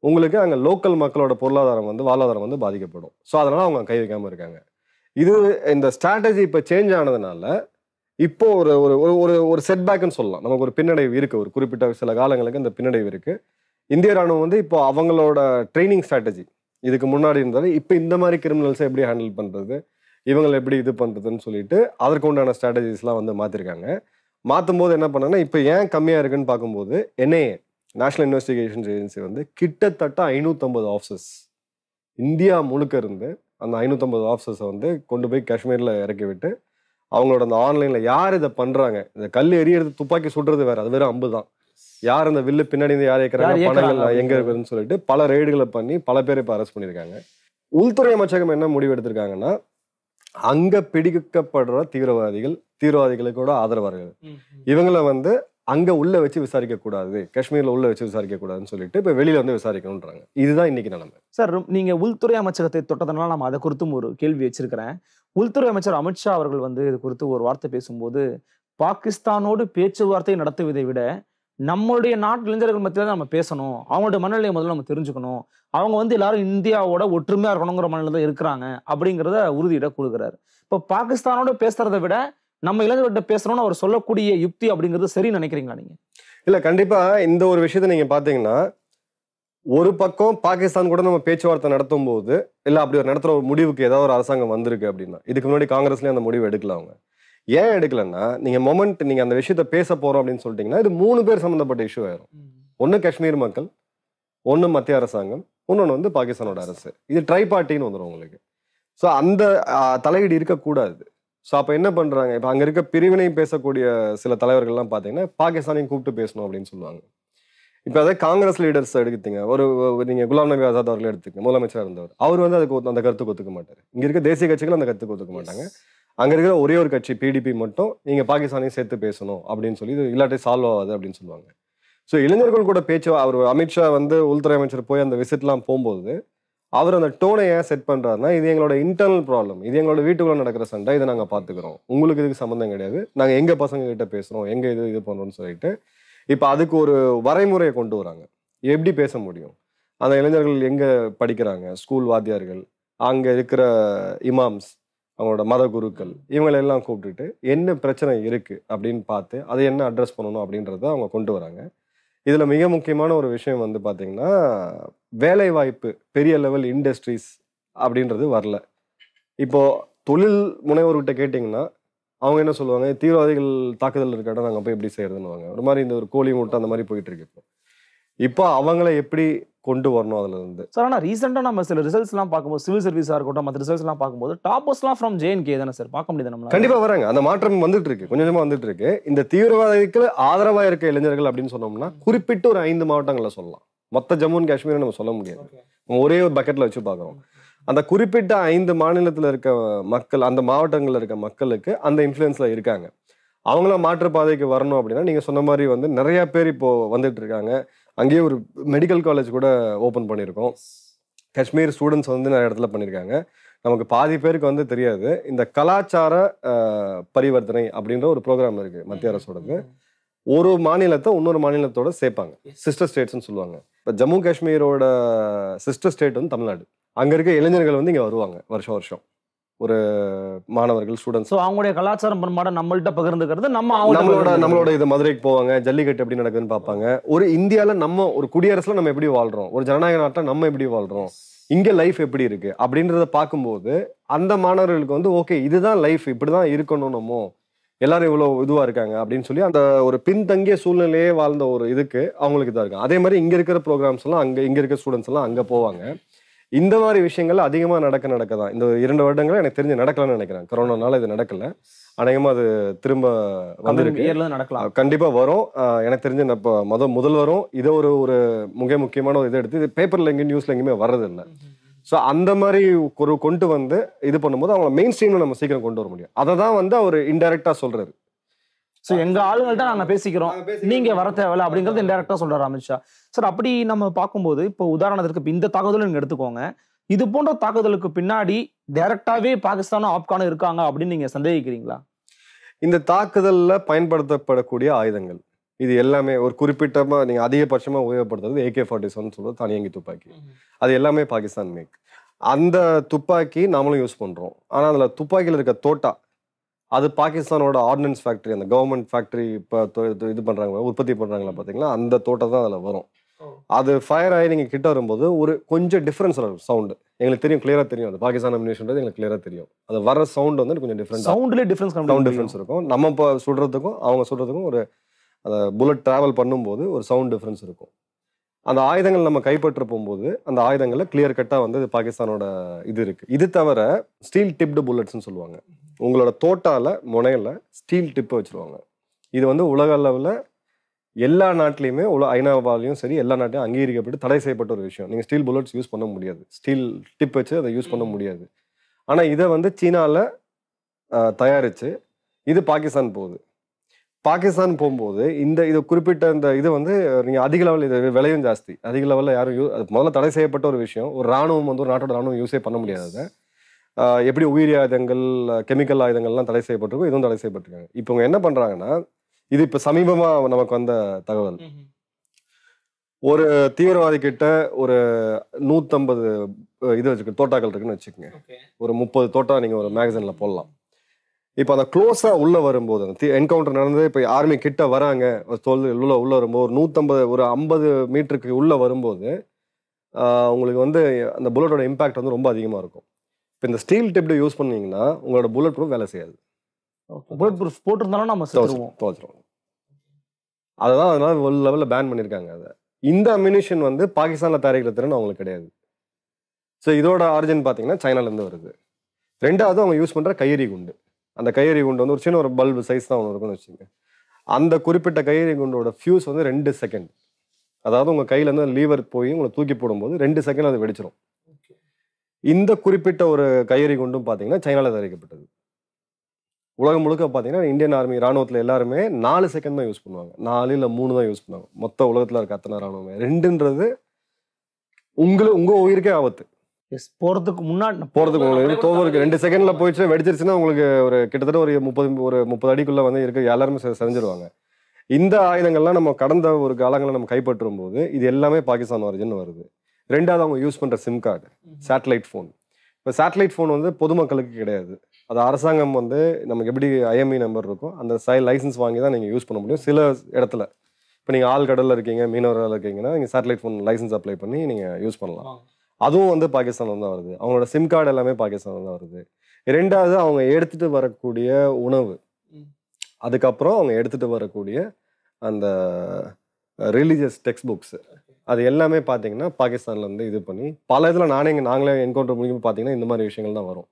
உங்களுக்கு அங்கே லோக்கல் மக்களோட பொருளாதாரம் வந்து வாழ்வாதாரம் வந்து பாதிக்கப்படும் ஸோ அதனால் அவங்க கை வைக்காமல் இருக்காங்க இது இந்த ஸ்ட்ராட்டஜி இப்போ சேஞ்ச் ஆனதுனால இப்போ ஒரு ஒரு ஒரு ஒரு செட்பேக்குன்னு சொல்லலாம் நமக்கு ஒரு பின்னடைவு இருக்குது ஒரு குறிப்பிட்ட சில காலங்களுக்கு இந்த பின்னடைவு இருக்குது இந்திய ராணுவம் வந்து இப்போ அவங்களோட ட்ரைனிங் ஸ்ட்ராட்டஜி இதுக்கு முன்னாடி இருந்தாலும் இப்போ இந்த மாதிரி கிரிமினல்ஸை எப்படி ஹேண்டில் பண்ணுறது இவங்களை எப்படி இது பண்ணுறதுன்னு சொல்லிட்டு அதற்கு உண்டான ஸ்ட்ராட்டஜிஸ்லாம் வந்து மாற்றிருக்காங்க மாற்றும் போது என்ன பண்ணேன்னா இப்போ ஏன் கம்மியாக இருக்குன்னு பார்க்கும்போது என்ஐஏ நேஷ்னல் இன்வெஸ்டிகேஷன்ஸ் ஏஜென்சி வந்து கிட்டத்தட்ட ஐநூற்றம்பது ஆஃபீஸஸ் இந்தியா முழுக்க இருந்து அந்த ஐநூற்றம்பது ஆஃபீஸஸை வந்து கொண்டு போய் காஷ்மீரில் இறக்கி விட்டு அவங்களோட அந்த ஆன்லைனில் யார் இதை பண்ணுறாங்க இந்த கல் எரியறது துப்பாக்கி சுடுறது வேறு அது வெறும் அம்பு தான் யார் அந்த வில்லு பின்னாடி இருந்து யார் ஏற்கிறாங்க பணங்கள் எங்க இருக்குதுன்னு சொல்லிட்டு பல ரெய்டுகளை பண்ணி பல பேர் இப்போ அரெஸ்ட் பண்ணியிருக்காங்க உள்துறை அமைச்சகம் என்ன முடிவு எடுத்திருக்காங்கன்னா அங்க பிடிக்கப்படுற தீவிரவாதிகள் தீவிரவாதிகளுக்கோட ஆதரவார்கள் இவங்கள வந்து அங்க உள்ள வச்சு விசாரிக்க கூடாது காஷ்மீர்ல உள்ள வச்சு விசாரிக்க கூடாதுன்னு சொல்லிட்டு இப்ப வெளியில வந்து விசாரிக்கணும்ன்றாங்க இதுதான் இன்னைக்கு நிலைமை சார் நீங்க உள்துறை அமைச்சகத்தை தொட்டதனால நம்ம அதை குறித்தும் ஒரு கேள்வி வச்சிருக்கிறேன் உள்துறை அமைச்சர் அமித்ஷா அவர்கள் வந்து இது குறித்து ஒரு வார்த்தை பேசும்போது பாகிஸ்தானோடு பேச்சுவார்த்தை நடத்துவதை விட நம்மளுடைய நாட்டு இளைஞர்கள் மத்தியில் தான் நம்ம பேசணும் அவங்களோட மனநிலையை முதல்ல நம்ம தெரிஞ்சுக்கணும் அவங்க வந்து எல்லாரும் இந்தியாவோட ஒற்றுமையாக இருக்கணுங்கிற தான் இருக்கிறாங்க அப்படிங்கிறத உறுதியிட கொடுக்குறாரு இப்போ பாகிஸ்தானோட பேசுறதை விட நம்ம இளைஞர்கிட்ட பேசணும்னு அவர் சொல்லக்கூடிய யுக்தி அப்படிங்கிறது சரி நினைக்கிறீங்களா நீங்கள் இல்லை கண்டிப்பாக இந்த ஒரு விஷயத்தை நீங்கள் பார்த்தீங்கன்னா ஒரு பக்கம் பாகிஸ்தான் கூட நம்ம பேச்சுவார்த்தை நடத்தும் போது இல்லை அப்படி ஒரு நடத்துகிற ஒரு முடிவுக்கு ஏதாவது ஒரு அரசாங்கம் வந்திருக்கு அப்படின்னா இதுக்கு முன்னாடி காங்கிரஸ்லேயே அந்த முடிவு எடுக்கல அவங்க ஏன் எடுக்கலன்னா நீங்க மொமெண்ட் நீங்க அந்த விஷயத்த பேச போறோம் அப்படின்னு சொல்லிட்டீங்கன்னா இது மூணு பேர் சம்மந்தப்பட்ட இஷ்யூ ஆயிரும் ஒன்னு காஷ்மீர் மக்கள் ஒன்னு மத்திய அரசாங்கம் இன்னொன்று வந்து பாகிஸ்தானோட அரசு இது ட்ரை பார்ட்டின்னு வந்துடும் உங்களுக்கு ஸோ அந்த தலையீடு இருக்கக்கூடாது ஸோ அப்போ என்ன பண்ணுறாங்க இப்போ அங்கே இருக்க பிரிவினையும் பேசக்கூடிய சில தலைவர்கள்லாம் பார்த்தீங்கன்னா பாகிஸ்தானையும் கூப்பிட்டு பேசணும் அப்படின்னு சொல்லுவாங்க இப்போ அதே காங்கிரஸ் லீடர்ஸ் எடுத்துங்க ஒரு நீங்கள் குலாம் நபி ஆசாத் அவர்கள் எடுத்துக்கங்க முதலமைச்சராக இருந்தவர் அவர் வந்து அதுக்கு அந்த கருத்து ஒத்துக்க மாட்டார் இங்கே இருக்க தேசிய கட்சிகள் அந்த கருத்துக்கு ஒத்துக்க மாட்டாங்க அங்கே இருக்கிற ஒரே ஒரு கட்சி பிடிபி மட்டும் நீங்கள் பாகிஸ்தானையும் சேர்த்து பேசணும் அப்படின்னு சொல்லி இது இல்லாட்டி சால்வ் ஆகாது அப்படின்னு சொல்லுவாங்க ஸோ இளைஞர்கள் கூட பேச்சு அவர் அமித்ஷா வந்து உள்துறை அமைச்சர் போய் அந்த விசிட்லாம் போகும்போது அவர் அந்த டோனை ஏன் செட் பண்ணுறாருன்னா இது எங்களோட இன்டர்னல் ப்ராப்ளம் இது எங்களோட வீட்டுக்குள்ளே நடக்கிற சண்டை இதை நாங்கள் பார்த்துக்கிறோம் உங்களுக்கு இதுக்கு சம்மந்தம் கிடையாது நாங்கள் எங்கள் பசங்க கிட்ட பேசுகிறோம் எங்கே இது இது பண்ணுறோம்னு சொல்லிட்டு இப்போ அதுக்கு ஒரு வரைமுறையை கொண்டு வராங்க எப்படி பேச முடியும் அந்த இளைஞர்கள் எங்கே படிக்கிறாங்க ஸ்கூல் வாத்தியார்கள் அங்கே இருக்கிற இமாம்ஸ் அவங்களோட மத குருக்கள் இவங்களெல்லாம் கூப்பிட்டுட்டு என்ன பிரச்சனை இருக்குது அப்படின்னு பார்த்து அதை என்ன அட்ரஸ் பண்ணணும் அப்படின்றத அவங்க கொண்டு வராங்க இதில் மிக முக்கியமான ஒரு விஷயம் வந்து பார்த்திங்கன்னா வேலைவாய்ப்பு பெரிய லெவல் இண்டஸ்ட்ரீஸ் அப்படின்றது வரல இப்போது தொழில் முனைவோர்கிட்ட கேட்டிங்கன்னா அவங்க என்ன சொல்லுவாங்க தீவிரவாதிகள் தாக்குதல் இருக்க நாங்கள் போய் எப்படி செய்கிறதுன்னு ஒரு மாதிரி இந்த ஒரு கோழி மூட்டை அந்த மாதிரி போயிட்டு இருக்கு இப்போ இப்போ அவங்கள எப்படி கொண்டு வரணும் அதுல இருந்து சார் ஆனால் ரீசெண்டா நம்ம சில எல்லாம் பார்க்கும்போது சிவில் சர்வீஸாக இருக்கட்டும் மற்ற எல்லாம் பார்க்கும்போது எல்லாம் ஃப்ரம் கே தானே சார் பார்க்க முடியாது நம்ம கண்டிப்பாக வராங்க அந்த மாற்றம் வந்துட்டு இருக்கு கொஞ்சம் கொஞ்சமாக வந்துட்டு இருக்கு இந்த தீவிரவாதிகளுக்கு ஆதரவாக இருக்க இளைஞர்கள் அப்படின்னு சொன்னோம்னா குறிப்பிட்டு ஒரு ஐந்து மாவட்டங்களை சொல்லலாம் மொத்த ஜம்மு அண்ட் காஷ்மீர் நம்ம சொல்ல முடியாது ஒரே ஒரு பக்கெட்டில் வச்சு பாக்குறோம் அந்த குறிப்பிட்ட ஐந்து மாநிலத்தில் இருக்க மக்கள் அந்த மாவட்டங்களில் இருக்க மக்களுக்கு அந்த இன்ஃப்ளூயன்ஸில் இருக்காங்க அவங்கள மாற்றுப்பாதைக்கு வரணும் அப்படின்னா நீங்கள் சொன்ன மாதிரி வந்து நிறையா பேர் இப்போது வந்துட்டு இருக்காங்க அங்கேயே ஒரு மெடிக்கல் காலேஜ் கூட ஓப்பன் பண்ணியிருக்கோம் காஷ்மீர் ஸ்டூடெண்ட்ஸ் வந்து நிறைய இடத்துல பண்ணியிருக்காங்க நமக்கு பாதி பேருக்கு வந்து தெரியாது இந்த கலாச்சார பரிவர்த்தனை அப்படின்ற ஒரு ப்ரோக்ராம் இருக்கு மத்திய அரசோடது ஒரு மாநிலத்தை இன்னொரு மாநிலத்தோட சேர்ப்பாங்க சிஸ்டர் ஸ்டேட்ஸ்னு சொல்லுவாங்க இப்போ ஜம்மு காஷ்மீரோட சிஸ்டர் ஸ்டேட் வந்து தமிழ்நாடு அங்கே இருக்க இளைஞர்கள் வந்து இங்கே வருவாங்க வருஷம் வருஷம் ஒரு மாணவர்கள் ஸ்டூடெண்ட்ஸ் அவங்களுடைய கலாச்சாரம் பண்பாடை நம்மள்கிட்ட பகிர்ந்துக்கிறது நம்ம நம்மளோட நம்மளோட இது மதுரைக்கு போவாங்க ஜல்லிக்கட்டு எப்படி நடக்குதுன்னு பார்ப்பாங்க ஒரு இந்தியாவில் நம்ம ஒரு குடியரசில் நம்ம எப்படி வாழ்கிறோம் ஒரு ஜனநாயக நாட்டில் நம்ம எப்படி வாழ்கிறோம் இங்கே லைஃப் எப்படி இருக்குது அப்படின்றத பார்க்கும்போது அந்த மாணவர்களுக்கு வந்து ஓகே இதுதான் லைஃப் இப்படி தான் இருக்கணும் நம்ம எல்லாரும் இவ்வளோ இதுவாக இருக்காங்க அப்படின்னு சொல்லி அந்த ஒரு பின்தங்கிய சூழ்நிலையே வாழ்ந்த ஒரு இதுக்கு அவங்களுக்கு இதாக இருக்கும் அதே மாதிரி இங்கே இருக்கிற ப்ரோக்ராம்ஸ் எல்லாம் அங்கே இங்கே இருக்கிற ஸ்டூடெண்ட்ஸ் எல்லாம் அங்கே போவாங்க இந்த மாதிரி விஷயங்கள் அதிகமாக நடக்க நடக்க தான் இந்த இரண்டு வருடங்கள் எனக்கு தெரிஞ்சு நடக்கலன்னு நினைக்கிறேன் கொரோனானால இது நடக்கல அநேகமாக அது திரும்ப வந்துருக்கு நடக்கலாம் கண்டிப்பாக வரும் எனக்கு தெரிஞ்சு இப்போ மொத முதல்வரும் இதை ஒரு ஒரு மிக முக்கியமான ஒரு இதை எடுத்து இது பேப்பரில் எங்கேயும் நியூஸில் எங்கேயுமே வர்றதில்லை ஸோ அந்த மாதிரி ஒரு கொண்டு வந்து இது பண்ணும்போது அவங்களை மெயின் ஸ்ட்ரீமில் நம்ம சீக்கிரம் கொண்டு வர முடியும் அதை தான் வந்து அவர் இன்டெரக்டாக சொல்கிறாரு ஸோ எங்க ஆளுங்கள்ட்ட நாங்க பேசிக்கிறோம் நீங்க வர தேவையில்ல அப்படிங்கிறது இன்டெரக்டா சொல்றாரு அமித்ஷா சார் அப்படி நம்ம பார்க்கும்போது இப்போ உதாரணத்திற்கு இந்த தாக்குதல் நீங்க எடுத்துக்கோங்க இது போன்ற தாக்குதலுக்கு பின்னாடி டைரக்டாவே பாகிஸ்தானும் ஆப்கானும் இருக்காங்க அப்படின்னு நீங்க சந்தேகிக்கிறீங்களா இந்த தாக்குதலில் பயன்படுத்தப்படக்கூடிய ஆயுதங்கள் இது எல்லாமே ஒரு குறிப்பிட்டமாக நீங்கள் அதிகபட்சமாக உபயோகப்படுத்துறது ஏகே ஃபார்ட்டி செவன் சொல்றது தனியங்கி துப்பாக்கி அது எல்லாமே பாகிஸ்தான் மேக் அந்த துப்பாக்கி நாமளும் யூஸ் பண்ணுறோம் ஆனால் அதில் துப்பாக்கியில் இருக்க தோட்டா அது பாகிஸ்தானோட ஆர்டினன்ஸ் ஃபேக்ட்ரி அந்த கவர்மெண்ட் ஃபேக்ட்ரி இப்போ இது பண்ணுறாங்க உற்பத்தி பண்ணுறாங்களா பார்த்தீங்களா அந்த தோட்டம் தான் அதில் வரும் அது ஃபயர் ஆகி நீங்கள் கிட்ட வரும்போது ஒரு கொஞ்சம் டிஃப்ரென்ஸ் வரும் சவுண்டு எங்களுக்கு தெரியும் கிளியராக தெரியும் அது பாகிஸ்தான் அமினேஷன்றது எங்களுக்கு கிளியராக தெரியும் அது வர சவுண்ட் வந்து கொஞ்சம் டிஃப்ரெண்ட் சவுண்ட்லேயே டிஃப்ரென்ஸ் சவுண்ட் டிஃப்ரென்ஸ் இருக்கும் நம்ம இப்போ சுடுறதுக்கும் அவங்க சுடுறதுக்கும் ஒரு அந்த புல்லட் ட்ராவல் பண்ணும்போது ஒரு சவுண்ட் டிஃப்ரென்ஸ் இருக்கும் அந்த ஆயுதங்கள் நம்ம கைப்பற்ற போகும்போது அந்த ஆயுதங்களில் கிளியர் கட்டாக வந்து பாகிஸ்தானோட இது இருக்குது இது தவிர ஸ்டீல் டிப்டு புல்லட்ஸ்னு சொல்லுவாங்க உங்களோட தோட்டாவில் முனையில் ஸ்டீல் டிப்பை வச்சுருவாங்க இது வந்து உலக அளவில் எல்லா நாட்டிலையுமே உள்ள ஐநாவாலையும் சரி எல்லா நாட்டிலையும் அங்கீகரிக்கப்பட்டு தடை செய்யப்பட்ட ஒரு விஷயம் நீங்கள் ஸ்டீல் புல்லட்ஸ் யூஸ் பண்ண முடியாது ஸ்டீல் டிப் வச்சு அதை யூஸ் பண்ண முடியாது ஆனால் இதை வந்து சீனாவில் தயாரித்து இது பாகிஸ்தான் போகுது பாகிஸ்தான் போகும்போது இந்த இது குறிப்பிட்ட இந்த இது வந்து நீங்கள் அதிக லெவலில் இது விலையும் ஜாஸ்தி அதிக லெவலில் யாரும் யூ முதல்ல தடை செய்யப்பட்ட ஒரு விஷயம் ஒரு ராணுவம் வந்து ஒரு நாட்டோட ராணுவம் யூஸே பண்ண முடியாது அதை எப்படி உயிரி ஆயுதங்கள் கெமிக்கல் ஆயுதங்கள்லாம் தடை செய்யப்பட்டிருக்கோ இதுவும் தடை செய்யப்பட்டிருக்காங்க இப்போ இவங்க என்ன பண்ணுறாங்கன்னா இது இப்போ சமீபமாக நமக்கு வந்த தகவல் ஒரு தீவிரவாதி கிட்ட ஒரு நூற்றம்பது இது வச்சுக்க தோட்டாக்கள் இருக்குன்னு வச்சுக்கோங்க ஒரு முப்பது தோட்டா நீங்கள் ஒரு மேகசினில் போடலாம் இப்போ அந்த க்ளோஸாக உள்ளே வரும்போது அந்த என்கவுண்டர் நடந்தது இப்போ ஆர்மி கிட்ட வராங்க தொழில் உள்ள உள்ளே வரும்போது ஒரு நூற்றம்பது ஒரு ஐம்பது மீட்டருக்கு உள்ளே வரும்போது உங்களுக்கு வந்து அந்த புல்லட்டோட இம்பேக்ட் வந்து ரொம்ப அதிகமாக இருக்கும் இப்போ இந்த ஸ்டீல் டெப்டை யூஸ் பண்ணீங்கன்னா உங்களோட புல்லட் ப்ரூஃப் வேலை செய்யாது புல்லட் ப்ரூஃப் போட்டிருந்தாலும் நம்ம தோச்சிருவோம் அதுதான் அதனால ஒரு லெவலில் பேன் பண்ணியிருக்காங்க அதை இந்த அம்யூனிஷன் வந்து பாகிஸ்தானில் தயாரிக்கிற திறன் அவங்களுக்கு கிடையாது ஸோ இதோட ஆரிஜின் பார்த்தீங்கன்னா சைனாலேருந்து வருது ரெண்டாவது அவங்க யூஸ் பண்ணுற கையெறி குண்டு அந்த கையெறி குண்டு வந்து ஒரு சின்ன ஒரு பல்பு சைஸ் தான் ஒன்று இருக்குன்னு வச்சுக்கோங்க அந்த குறிப்பிட்ட கையெறி குண்டோட ஃபியூஸ் வந்து ரெண்டு செகண்ட் அதாவது உங்கள் கையிலேருந்து லீவர் போய் உங்களை தூக்கி போடும்போது ரெண்டு செகண்ட் அது வெடிச்சிடும் இந்த குறிப்பிட்ட ஒரு கையெறி குண்டும் பார்த்தீங்கன்னா சைனாவில் தயாரிக்கப்பட்டது உலகம் முழுக்க பார்த்தீங்கன்னா இந்தியன் ஆர்மி ராணுவத்தில் எல்லாருமே நாலு செகண்ட் தான் யூஸ் பண்ணுவாங்க நாலு இல்லை மூணு தான் யூஸ் பண்ணுவாங்க மொத்த உலகத்தில் இருக்க அத்தனை ராணுவமே ரெண்டுன்றது உங்களை உங்கள் உயிருக்கே ஆபத்து எஸ் போகிறதுக்கு முன்னாடி போகிறதுக்கு உங்களுக்கு தோவருக்கு ரெண்டு செகண்டில் போயிடுச்சு வெடிச்சிருச்சுன்னா உங்களுக்கு ஒரு கிட்டத்தட்ட ஒரு முப்பது ஒரு முப்பது அடிக்குள்ளே வந்து இருக்க எல்லாருமே செஞ்சிருவாங்க இந்த ஆயுதங்கள்லாம் நம்ம கடந்த ஒரு காலங்களில் நம்ம கைப்பற்றும் போது இது எல்லாமே பாகிஸ்தான் வருதுன்னு வருது ரெண்டாவது அவங்க யூஸ் பண்ணுற சிம் கார்டு சேட்டலைட் ஃபோன் இப்போ சேட்டலைட் ஃபோன் வந்து பொதுமக்களுக்கு கிடையாது அது அரசாங்கம் வந்து நமக்கு எப்படி ஐஎம்இ நம்பர் e இருக்கோ அந்த சை லைசன்ஸ் வாங்கி தான் நீங்கள் யூஸ் பண்ண முடியும் சில இடத்துல இப்போ நீங்கள் ஆள் கடலில் இருக்கீங்க மீனவர்கள் இருக்கீங்கன்னா நீங்கள் சேட்டலைட் ஃபோன் லைசன்ஸ் அப்ளை பண்ணி நீங்கள் யூஸ் பண்ணலாம் அதுவும் வந்து பாகிஸ்தானில் தான் வருது அவங்களோட சிம் கார்டு எல்லாமே பாகிஸ்தானில் தான் வருது ரெண்டாவது அவங்க எடுத்துகிட்டு வரக்கூடிய உணவு அதுக்கப்புறம் அவங்க எடுத்துகிட்டு வரக்கூடிய அந்த ரிலீஜியஸ் டெக்ஸ்ட் புக்ஸு அது எல்லாமே பார்த்தீங்கன்னா பாகிஸ்தானில் வந்து இது பண்ணி பல இதில் நானே இங்கே நாங்களே என்கவுண்டர் முடியும் பார்த்தீங்கன்னா இந்த மாதிரி விஷயங்கள் தான் வரும்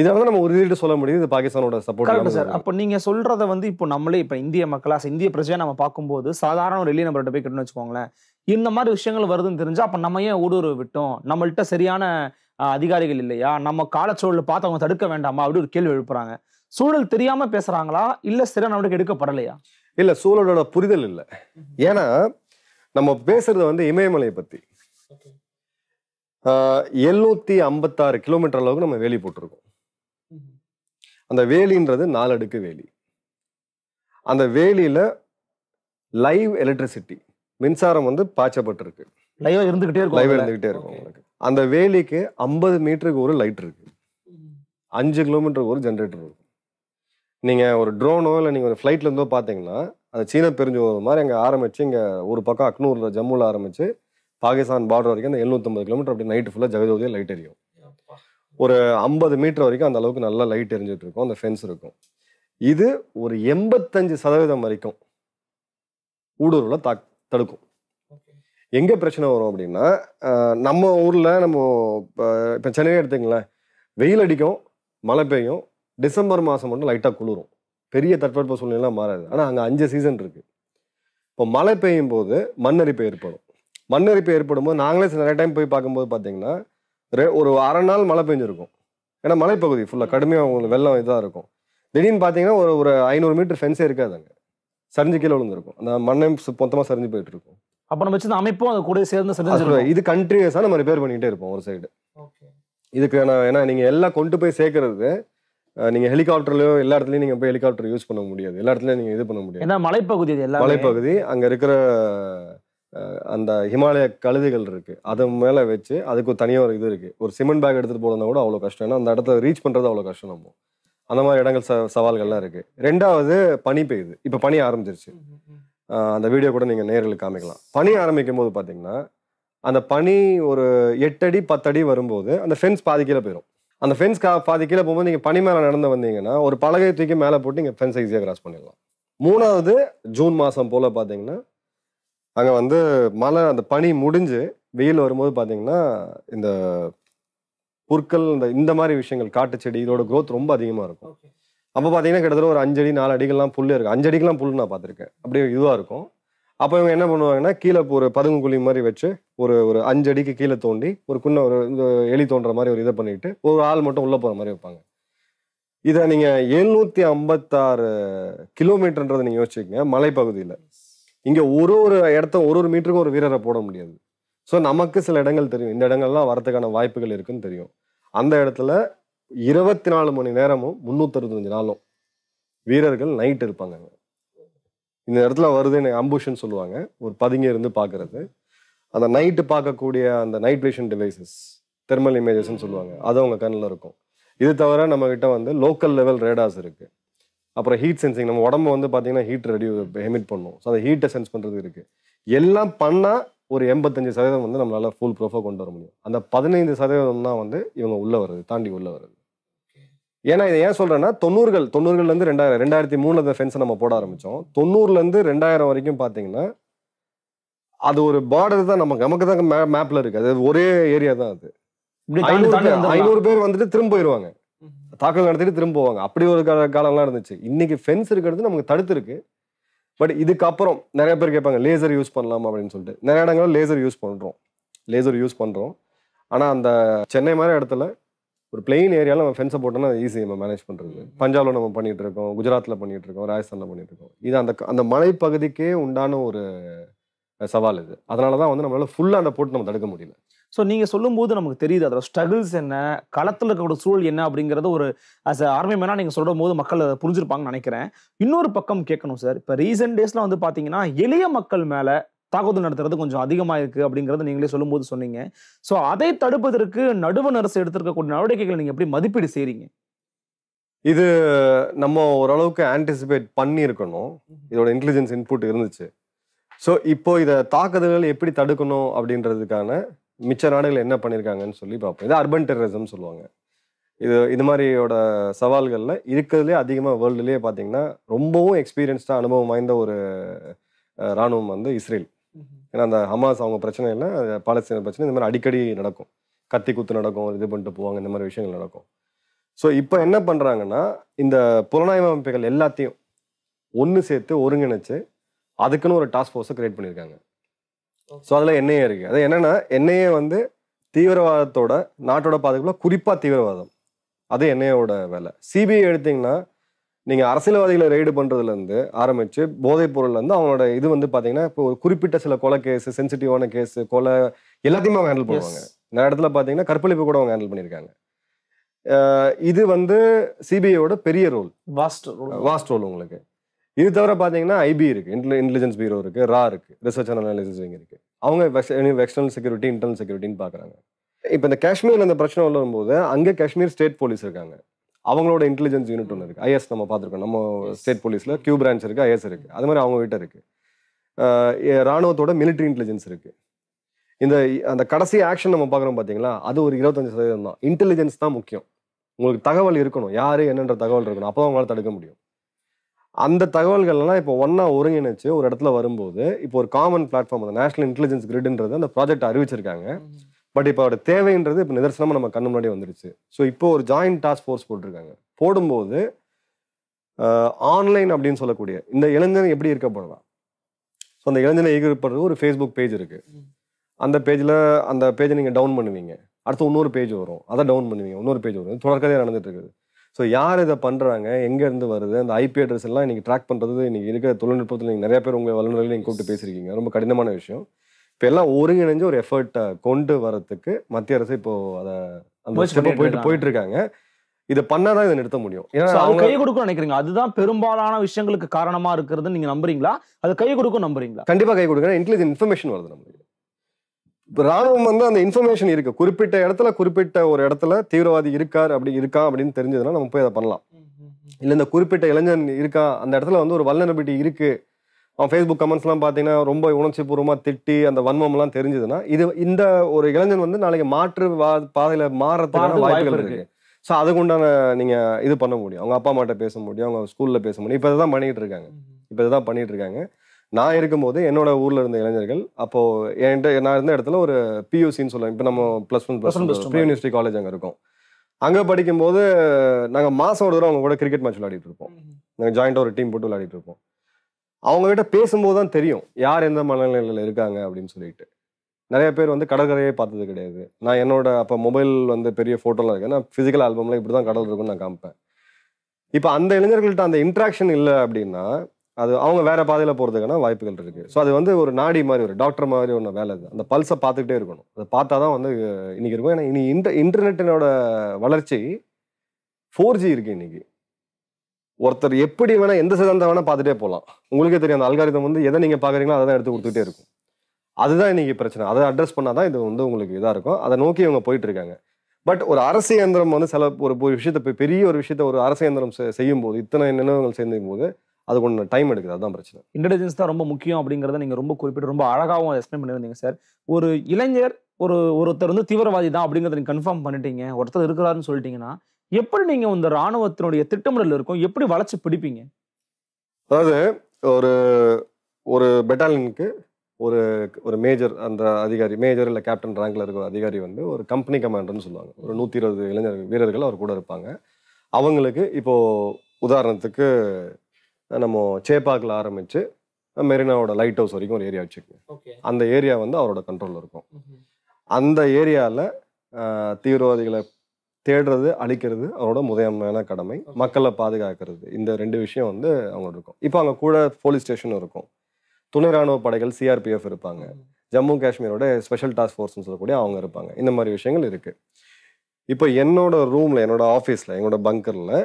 இதனால தான் நம்ம உறுதியிட்டு சொல்ல முடியுது இது பாகிஸ்தானோட சப்போர்ட் சார் அப்போ நீங்கள் சொல்கிறத வந்து இப்போ நம்மளே இப்போ இந்திய மக்களா இந்திய பிரஜையாக நம்ம பார்க்கும்போது சாதாரண ஒரு எளிய நம்பர்கிட்ட போய் கேட்டுன்னு வச்சுக்கோங்களேன் இந்த மாதிரி விஷயங்கள் வருதுன்னு தெரிஞ்சால் அப்போ நம்ம ஏன் ஊடுருவ விட்டோம் நம்மள்கிட்ட சரியான அதிகாரிகள் இல்லையா நம்ம காலச்சூழலில் பார்த்து அவங்க தடுக்க வேண்டாமா அப்படி ஒரு கேள்வி எழுப்புறாங்க சூழல் தெரியாமல் பேசுகிறாங்களா இல்லை சரியான நடவடிக்கை எடுக்கப்படலையா இல்லை சூழலோட புரிதல் இல்லை ஏன்னா நம்ம பேசுறது வந்து இமயமலையை பற்றி எழுநூத்தி ஐம்பத்தாறு கிலோமீட்டர் அளவுக்கு நம்ம வேலி போட்டிருக்கோம் அந்த வேலின்றது நாலடுக்கு வேலி அந்த வேலியில லைவ் எலக்ட்ரிசிட்டி மின்சாரம் வந்து பாய்ச்சப்பட்டிருக்கு லைவாக இருந்துக்கிட்டே இருக்கும் இருந்துக்கிட்டே இருக்கும் உங்களுக்கு அந்த வேலிக்கு ஐம்பது மீட்டருக்கு ஒரு லைட் இருக்கு அஞ்சு கிலோமீட்டருக்கு ஒரு ஜென்ரேட்டர் இருக்கும் நீங்கள் ஒரு ட்ரோனோ இல்லை நீங்கள் ஒரு இருந்தோ பார்த்தீங்கன்னா அது சீன பெருஞ்சோதம் மாதிரி அங்கே ஆரம்பித்து இங்கே ஒரு பக்கம் அக்னூரில் ஜம்முவில் ஆரம்பித்து பாகிஸ்தான் பார்டர் வரைக்கும் அந்த எழுநூற்றம்பது கிலோமீட்டர் அப்படி நைட்டு ஃபுல்லாக ஜெகஜோதியாக லைட் எரியும் ஒரு ஐம்பது மீட்டர் வரைக்கும் அந்த அளவுக்கு நல்லா லைட் எரிஞ்சிட்டு இருக்கும் அந்த ஃபென்ஸ் இருக்கும் இது ஒரு எண்பத்தஞ்சு சதவீதம் வரைக்கும் ஊடுருவில் தா தடுக்கும் எங்கே பிரச்சனை வரும் அப்படின்னா நம்ம ஊரில் நம்ம இப்போ சென்னையே எடுத்துக்கங்களேன் வெயில் அடிக்கும் மழை பெய்யும் டிசம்பர் மாதம் மட்டும் லைட்டாக குளிரும் பெரிய தட்பவெட்ப சூழ்நிலாம் மாறாது ஆனால் அங்கே அஞ்சு சீசன் இருக்குது இப்போ மழை பெய்யும் போது மண்ணரிப்பு ஏற்படும் மண்ணரிப்பு ஏற்படும் போது நாங்களே நிறைய டைம் போய் பார்க்கும்போது பார்த்தீங்கன்னா ஒரு அரை நாள் மழை பெஞ்சிருக்கும் ஏன்னா மலைப்பகுதி ஃபுல்லாக கடுமையாக உங்களுக்கு வெள்ளம் இதாக இருக்கும் திடீர்னு பார்த்தீங்கன்னா ஒரு ஒரு ஐநூறு மீட்டர் ஃபென்ஸே இருக்காது அங்கே சரிஞ்சு கீழே விழுந்துருக்கும் அந்த மண்ணை மொத்தமாக சரிஞ்சு போயிட்டு இருக்கும் அப்போ நம்ம வச்சு அமைப்பும் அது கூட சேர்ந்து சரிஞ்சிருக்கும் இது கண்டினியூஸாக நம்ம ரிப்பேர் பண்ணிக்கிட்டே இருப்போம் ஒரு சைடு இதுக்கு நான் ஏன்னா நீங்கள் எல்லாம் கொண்டு போய் சேர்க்கறது நீங்க ஹெலிகாப்டர்லயோ எல்லா இடத்துலையும் நீங்கள் போய் ஹெலிகாப்டர் யூஸ் பண்ண முடியாது எல்லா இடத்துலயும் நீங்கள் இது பண்ண முடியாது மலைப்பகுதி மலைப்பகுதி அங்கே இருக்கிற அந்த ஹிமாலய கழுதுகள் இருக்கு அது மேலே வச்சு அதுக்கு ஒரு தனியாக ஒரு இது இருக்குது ஒரு சிமெண்ட் பேக் எடுத்துட்டு போனா கூட அவ்வளோ கஷ்டம் ஏன்னா அந்த இடத்துல ரீச் பண்ணுறது அவ்வளோ கஷ்டம் நம்ம அந்த மாதிரி இடங்கள் ச சவால்கள்லாம் இருக்கு ரெண்டாவது பனி பெய்யுது இப்போ பனி ஆரம்பிச்சிருச்சு அந்த வீடியோ கூட நீங்க நேரில் காமிக்கலாம் பனி ஆரம்பிக்கும் போது பாத்தீங்கன்னா அந்த பனி ஒரு எட்டு பத்து பத்தடி வரும்போது அந்த ஃபென்ஸ் பாதி கீழே போயிடும் அந்த ஃபென்ஸ் கா பாதி கீழே போகும்போது நீங்கள் பனி மேலே நடந்து வந்தீங்கன்னா ஒரு பலகை தூக்கி மேலே போட்டு நீங்கள் ஃபென்ஸ் ஈஸியாக கிராஸ் பண்ணிடலாம் மூணாவது ஜூன் மாதம் போல் பார்த்தீங்கன்னா அங்கே வந்து மழை அந்த பனி முடிஞ்சு வெயில் வரும்போது பார்த்தீங்கன்னா இந்த புற்கள் இந்த இந்த மாதிரி விஷயங்கள் காட்டு செடி இதோட க்ரோத் ரொம்ப அதிகமாக இருக்கும் அப்போ பார்த்தீங்கன்னா கிட்டத்தட்ட ஒரு அஞ்சடி நாலு அடிகள்லாம் புல் இருக்குது அஞ்சடிக்கெலாம் புல் நான் பார்த்துருக்கேன் அப்படியே இதுவாக இருக்கும் அப்போ இவங்க என்ன பண்ணுவாங்கன்னா கீழே ஒரு பதுங்கு குழி மாதிரி வச்சு ஒரு ஒரு அஞ்சு அடிக்கு கீழே தோண்டி ஒரு குன்ன ஒரு எலி தோன்ற மாதிரி ஒரு இதை பண்ணிட்டு ஒரு ஆள் மட்டும் உள்ளே போகிற மாதிரி வைப்பாங்க இதை நீங்கள் எழுநூற்றி ஐம்பத்தாறு கிலோமீட்டர்ன்றதை நீங்கள் யோசிச்சுக்கங்க மலைப்பகுதியில் இங்கே ஒரு ஒரு இடத்த ஒரு ஒரு மீட்டருக்கும் ஒரு வீரரை போட முடியாது ஸோ நமக்கு சில இடங்கள் தெரியும் இந்த இடங்கள்லாம் வரத்துக்கான வாய்ப்புகள் இருக்குன்னு தெரியும் அந்த இடத்துல இருபத்தி நாலு மணி நேரமும் அறுபத்தஞ்சு நாளும் வீரர்கள் நைட் இருப்பாங்க இந்த இடத்துல வருது எனக்கு அம்புஷன் சொல்லுவாங்க ஒரு பதுங்கி இருந்து பார்க்கறது அந்த நைட்டு பார்க்கக்கூடிய அந்த நைட் விஷன் டிவைசஸ் தெர்மல் இமேஜஸ்ன்னு சொல்லுவாங்க அது அவங்க கண்ணில் இருக்கும் இது தவிர நம்மக்கிட்ட வந்து லோக்கல் லெவல் ரேடாஸ் இருக்குது அப்புறம் ஹீட் சென்சிங் நம்ம உடம்பு வந்து பார்த்தீங்கன்னா ஹீட் ரெடியூ ஹெமிட் பண்ணும் ஸோ அந்த ஹீட்டை சென்ஸ் பண்ணுறது இருக்குது எல்லாம் பண்ணால் ஒரு எண்பத்தஞ்சு சதவீதம் வந்து நம்மளால் ஃபுல் ப்ரூஃபாக கொண்டு வர முடியும் அந்த பதினைந்து சதவீதம் தான் வந்து இவங்க உள்ளே வருது தாண்டி உள்ளே வருது ஏன்னா இதை ஏன் சொல்கிறேன்னா தொண்ணூறுகள் தொண்ணூறுகள்லேருந்து ரெண்டாயிரம் ரெண்டாயிரத்தி மூணில் இந்த ஃபென்ஸை நம்ம போட ஆரம்பித்தோம் தொண்ணூறுலேருந்து ரெண்டாயிரம் வரைக்கும் பார்த்தீங்கன்னா அது ஒரு பார்டர் தான் நம்ம நமக்கு தான் மே மேப்பில் இருக்குது அது ஒரே ஏரியா தான் அது ஐநூறு பேர் வந்துட்டு திரும்ப போயிடுவாங்க தாக்கல் நடத்திட்டு திரும்ப போவாங்க அப்படி ஒரு காலம்லாம் இருந்துச்சு இன்னைக்கு ஃபென்ஸ் இருக்கிறது நமக்கு தடுத்துருக்கு பட் இதுக்கப்புறம் நிறைய பேர் கேட்பாங்க லேசர் யூஸ் பண்ணலாம் அப்படின்னு சொல்லிட்டு நிறைய இடங்களில் லேசர் யூஸ் பண்ணுறோம் லேசர் யூஸ் பண்ணுறோம் ஆனால் அந்த சென்னை மாதிரி இடத்துல ஒரு பிளெயின் ஏரியாவில் நம்ம ஃபென்ஸை போட்டோம்னா ஈஸி நம்ம மேனேஜ் பண்ணுறது பஞ்சாபில் நம்ம பண்ணிகிட்டு இருக்கோம் குஜராத்தில் பண்ணிகிட்டு இருக்கோம் ராஜஸ்தானில் பண்ணிகிட்டு இருக்கோம் இது அந்த அந்த மலைப்பகுதிக்கே உண்டான ஒரு சவால் இது அதனால தான் வந்து நம்மளால் ஃபுல்லாக அந்த போட்டு நம்ம தடுக்க முடியல ஸோ நீங்கள் சொல்லும்போது நமக்கு தெரியுது அதோட ஸ்ட்ரகிள்ஸ் என்ன களத்தில் இருக்கக்கூடிய சூழல் என்ன அப்படிங்கிறத ஒரு அஸ் அ ஆர்மி மேனாக நீங்கள் சொல்லும் போது மக்கள் அதை புரிஞ்சிருப்பாங்கன்னு நினைக்கிறேன் இன்னொரு பக்கம் கேட்கணும் சார் இப்போ ரீசெண்ட் டேஸில் வந்து பார்த்தீங்கன்னா எளிய மக்கள் மேலே தாக்குதல் நடத்துறது கொஞ்சம் அதிகமாக இருக்குது அப்படிங்கிறத நீங்களே சொல்லும்போது சொன்னீங்க ஸோ அதை தடுப்பதற்கு நடுவண் அரசு எடுத்திருக்கக்கூடிய நடவடிக்கைகளை நீங்கள் எப்படி மதிப்பீடு செய்கிறீங்க இது நம்ம ஓரளவுக்கு ஆன்டிசிபேட் பண்ணியிருக்கணும் இதோட இன்டெலிஜென்ஸ் இன்புட் இருந்துச்சு ஸோ இப்போ இதை தாக்குதல்கள் எப்படி தடுக்கணும் அப்படின்றதுக்கான மிச்ச நாடுகள் என்ன பண்ணியிருக்காங்கன்னு சொல்லி பார்ப்போம் இது அர்பன் டெரரிசம் சொல்லுவாங்க இது இது மாதிரியோட சவால்களில் இருக்கிறதுலே அதிகமாக வேர்ல்டுலேயே பார்த்தீங்கன்னா ரொம்பவும் எக்ஸ்பீரியன்ஸ்டாக அனுபவம் வாய்ந்த ஒரு இராணுவம் வந்து இஸ்ரேல் ஏன்னா அந்த ஹமாஸ் அவங்க பிரச்சனை இல்லை பாலஸ்தீன பிரச்சனை இந்த மாதிரி அடிக்கடி நடக்கும் கத்தி குத்து நடக்கும் இது பண்ணிட்டு போவாங்க இந்த மாதிரி விஷயங்கள் நடக்கும் ஸோ இப்போ என்ன பண்ணுறாங்கன்னா இந்த புலனாய்வு அமைப்புகள் எல்லாத்தையும் ஒன்று சேர்த்து ஒருங்கிணைச்சு அதுக்குன்னு ஒரு டாஸ்க் ஃபோர்ஸை கிரியேட் பண்ணியிருக்காங்க ஸோ அதில் என்னையே இருக்குது அது என்னென்னா என்னையே வந்து தீவிரவாதத்தோட நாட்டோட பாதுகாப்பில் குறிப்பாக தீவிரவாதம் அது என்னையோட வேலை சிபிஐ எடுத்திங்கன்னா நீங்கள் அரசியல்வாதிகளை ரெய்டு பண்ணுறதுலேருந்து ஆரம்பித்து போதைப் பொருள்லேருந்து அவனோட இது வந்து பார்த்தீங்கன்னா இப்போ ஒரு குறிப்பிட்ட சில கொலை கேஸ் சென்சிட்டிவான கேஸ் கொலை எல்லாத்தையுமே அவங்க ஹேண்டில் பண்ணுவாங்க நிறைய இடத்துல பார்த்தீங்கன்னா கற்பழிப்பு கூட அவங்க ஹேண்டில் பண்ணியிருக்காங்க இது வந்து சிபிஐயோட பெரிய role vast role vast role உங்களுக்கு இது தவிர பார்த்தீங்கன்னா ஐபி இருக்கு இன்டெலிஜென்ஸ் பீரோ இருக்கு ரா இருக்கு ரிசர்ச் அண்ட் அனாலிசிஸ் இங்கே இருக்கு அவங்க எக்ஸ்டர்னல் செக்யூரிட்டி இன்டர்னல் செக்யூரிட்டின்னு பார்க்குறாங்க இப்போ இந்த காஷ்மீரில் இந்த பிரச்சனை உள்ள வரும்போது அங்கே காஷ்மீர் ஸ்டேட் போலீஸ் இருக்காங்க அவங்களோட இன்டெலிஜென்ஸ் யூனிட் ஒன்று இருக்குது ஐஎஸ் நம்ம பார்த்துருக்கோம் நம்ம ஸ்டேட் போலீஸில் கியூ பிரான்ச் இருக்குது ஐஎஸ் இருக்குது அது மாதிரி அவங்க கிட்ட இருக்குது ராணுவத்தோட மிலிட்ரி இன்டெலிஜென்ஸ் இருக்குது இந்த அந்த கடைசி ஆக்ஷன் நம்ம பார்க்குறோம் பார்த்தீங்களா அது ஒரு இருபத்தஞ்சு சதவீதம் தான் இன்டெலிஜென்ஸ் தான் முக்கியம் உங்களுக்கு தகவல் இருக்கணும் யார் என்னன்ற தகவல் இருக்கணும் அப்போ தான் உங்களால் தடுக்க முடியும் அந்த தகவல்கள்லாம் இப்போ ஒன்றா ஒருங்கிணைச்சு ஒரு இடத்துல வரும்போது இப்போ ஒரு காமன் பிளாட்ஃபார்ம் அந்த நேஷனல் இன்டெலிஜென்ஸ் கிரிட்ன்றது அந்த ப்ராஜெக்ட் அறிவிச்சிருக்காங்க பட் இப்போ அவரோட தேவைன்றது இப்போ நிதர்சனமாக நம்ம கண்ணு முன்னாடி வந்துருச்சு ஸோ இப்போ ஒரு ஜாயின்ட் டாஸ்க் ஃபோர்ஸ் போட்டிருக்காங்க போடும்போது ஆன்லைன் அப்படின்னு சொல்லக்கூடிய இந்த இளைஞன் எப்படி இருக்கப்படலாம் ஸோ அந்த இளைஞனை ஈகப்படுறது ஒரு ஃபேஸ்புக் பேஜ் இருக்குது அந்த பேஜில் அந்த பேஜை நீங்கள் டவுன் பண்ணுவீங்க அடுத்து இன்னொரு பேஜ் வரும் அதை டவுன் பண்ணுவீங்க இன்னொரு பேஜ் வரும் தொடர்கதையாக நடந்துட்டு இருக்குது ஸோ யார் இதை பண்ணுறாங்க எங்கேருந்து வருது அந்த ஐபி அட்ரஸ் எல்லாம் இன்றைக்கி ட்ராக் பண்ணுறது இன்றைக்கி இருக்கிற தொழில்நுட்பத்தில் நீங்கள் நிறைய பேர் உங்கள் வல்லுநர்கள் நீங்கள் கூப்பிட்டு பேசியிருக்கீங்க ரொம்ப கடினமான விஷயம் இப்போ எல்லாம் ஒருங்கிணைஞ்சு ஒரு எஃபர்ட்டை கொண்டு வரத்துக்கு மத்திய அரசு இப்போ அதை அந்த போயிட்டு போயிட்டு இருக்காங்க இது பண்ணாதான் இதை நிறுத்த முடியும் ஏன்னா அவங்க கை கொடுக்கும் நினைக்கிறீங்க அதுதான் பெரும்பாலான விஷயங்களுக்கு காரணமா இருக்கிறது நீங்க நம்புறீங்களா அது கை கொடுக்கும் நம்புறீங்களா கண்டிப்பா கை கொடுக்குற இன்க்ளீஸ் இன்ஃபர்மேஷன் வருது நம்மளுக்கு ராணுவம் வந்து அந்த இன்ஃபர்மேஷன் இருக்கு குறிப்பிட்ட இடத்துல குறிப்பிட்ட ஒரு இடத்துல தீவிரவாதி இருக்கார் அப்படி இருக்கா அப்படின்னு தெரிஞ்சதுன்னா நம்ம போய் அதை பண்ணலாம் இல்லை இந்த குறிப்பிட்ட இளைஞன் இருக்கா அந்த இடத்துல வந்து ஒரு வல்லனபிலிட்டி இருக்கு அவன் ஃபேஸ்புக் கமெண்ட்ஸ்லாம் பார்த்தீங்கன்னா ரொம்ப உணர்ச்சி பூர்வமாக திட்டி அந்த வன்மம்லாம் தெரிஞ்சதுன்னா இது இந்த ஒரு இளைஞன் வந்து நாளைக்கு மாற்று வா பாதையில் மாறத்தான வாய்ப்புகள் இருக்குது ஸோ அதுக்கு உண்டான நீங்கள் இது பண்ண முடியும் அவங்க அப்பா அம்மாட்ட பேச முடியும் அவங்க ஸ்கூலில் பேச முடியும் இப்போ இதை பண்ணிகிட்டு இருக்காங்க இப்போ இதுதான் பண்ணிகிட்டு இருக்காங்க நான் இருக்கும்போது என்னோட ஊரில் இருந்த இளைஞர்கள் அப்போது என்கிட்ட நான் இருந்த இடத்துல ஒரு பியூசின்னு சொல்லுவேன் இப்போ நம்ம plus one plus one plus university college அங்கே இருக்கும் அங்கே படிக்கும்போது நாங்கள் மாதம் ஒரு தடவை அவங்க கூட கிரிக்கெட் மேட்ச் விளையாடிட்டு இருப்போம் நாங்கள் ஜாயிண்டாக ஒரு டீம் போட்டு விளையாடிட்டு இருப்போம் அவங்ககிட்ட பேசும்போது தான் தெரியும் யார் எந்த மனநிலையில் இருக்காங்க அப்படின்னு சொல்லிட்டு நிறைய பேர் வந்து கடற்கரையே பார்த்தது கிடையாது நான் என்னோட அப்போ மொபைல் வந்து பெரிய ஃபோட்டோலாம் இருக்கு நான் ஃபிசிக்கல் ஆல்பம்ல இப்படி தான் கடல் இருக்குன்னு நான் காமிப்பேன் இப்போ அந்த இளைஞர்கள்ட்ட அந்த இன்ட்ராக்ஷன் இல்லை அப்படின்னா அது அவங்க வேற பாதையில் போகிறதுக்கான வாய்ப்புகள் இருக்குது ஸோ அது வந்து ஒரு நாடி மாதிரி ஒரு டாக்டர் மாதிரி ஒன்று வேலை அது அந்த பல்ஸை பார்த்துக்கிட்டே இருக்கணும் அதை பார்த்தா தான் வந்து இன்னைக்கு இருக்கும் ஏன்னா இனி இன்டர் இன்டர்நெட்டினோட வளர்ச்சி ஃபோர் ஜி இருக்குது இன்னைக்கு ஒருத்தர் எப்படி வேணா எந்த சிதந்தம் வேணா பார்த்துட்டே போகலாம் உங்களுக்கே தெரியும் அந்த அல்காரிதம் வந்து எதை நீங்கள் பார்க்குறீங்களோ அதை தான் எடுத்து கொடுத்துட்டே இருக்கும் அதுதான் இன்னைக்கு பிரச்சனை அதை அட்ரஸ் பண்ணால் தான் இது வந்து உங்களுக்கு இதாக இருக்கும் அதை நோக்கி இவங்க போயிட்டு இருக்காங்க பட் ஒரு அரசு இயந்திரம் வந்து சில ஒரு ஒரு விஷயத்த பெரிய ஒரு விஷயத்த ஒரு அரசு இயந்திரம் செய்யும் போது இத்தனை நினைவுகள் சேர்ந்துக்கும் போது அது கொஞ்சம் டைம் எடுக்குது அதுதான் பிரச்சனை இன்டெலிஜென்ஸ் தான் ரொம்ப முக்கியம் அப்படிங்கிறத நீங்கள் ரொம்ப குறிப்பிட்டு ரொம்ப அழகாகவும் எக்ஸ்பிளைன் பண்ணியிருந்தீங்க சார் ஒரு இளைஞர் ஒரு ஒருத்தர் வந்து தீவிரவாதி தான் அப்படிங்கிறத நீங்கள் கன்ஃபார்ம் பண்ணிட்டீங்க ஒருத்தர் இருக்கிறாருன்னு சொல்லிட்டீங்கன்னா எப்படி நீங்க இந்த ராணுவத்தினுடைய திட்டமிடல் இருக்கும் எப்படி வளர்ச்சி பிடிப்பீங்க அதாவது ஒரு ஒரு பெட்டாலியனுக்கு ஒரு ஒரு மேஜர் அந்த அதிகாரி மேஜர் இல்லை கேப்டன் ரேங்கில் இருக்கிற அதிகாரி வந்து ஒரு கம்பெனி கமாண்டர்னு சொல்லுவாங்க ஒரு நூற்றி இருபது இளைஞர் வீரர்கள் அவர் கூட இருப்பாங்க அவங்களுக்கு இப்போது உதாரணத்துக்கு நம்ம சேப்பாக்கில் ஆரம்பித்து மெரினாவோட லைட் ஹவுஸ் வரைக்கும் ஒரு ஏரியா வச்சுக்கோங்க அந்த ஏரியா வந்து அவரோட கண்ட்ரோலில் இருக்கும் அந்த ஏரியாவில் தீவிரவாதிகளை தேடுறது அழிக்கிறது அவரோட முதன்மையான கடமை மக்களை பாதுகாக்கிறது இந்த ரெண்டு விஷயம் வந்து அவங்களுக்கு இருக்கும் இப்போ அங்கே கூட போலீஸ் ஸ்டேஷன் இருக்கும் துணை ராணுவ படைகள் சிஆர்பிஎஃப் இருப்பாங்க ஜம்மு காஷ்மீரோட ஸ்பெஷல் டாஸ்க் ஃபோர்ஸ்னு சொல்லக்கூடிய அவங்க இருப்பாங்க இந்த மாதிரி விஷயங்கள் இருக்குது இப்போ என்னோட ரூமில் என்னோட ஆஃபீஸில் என்னோட பங்கரில்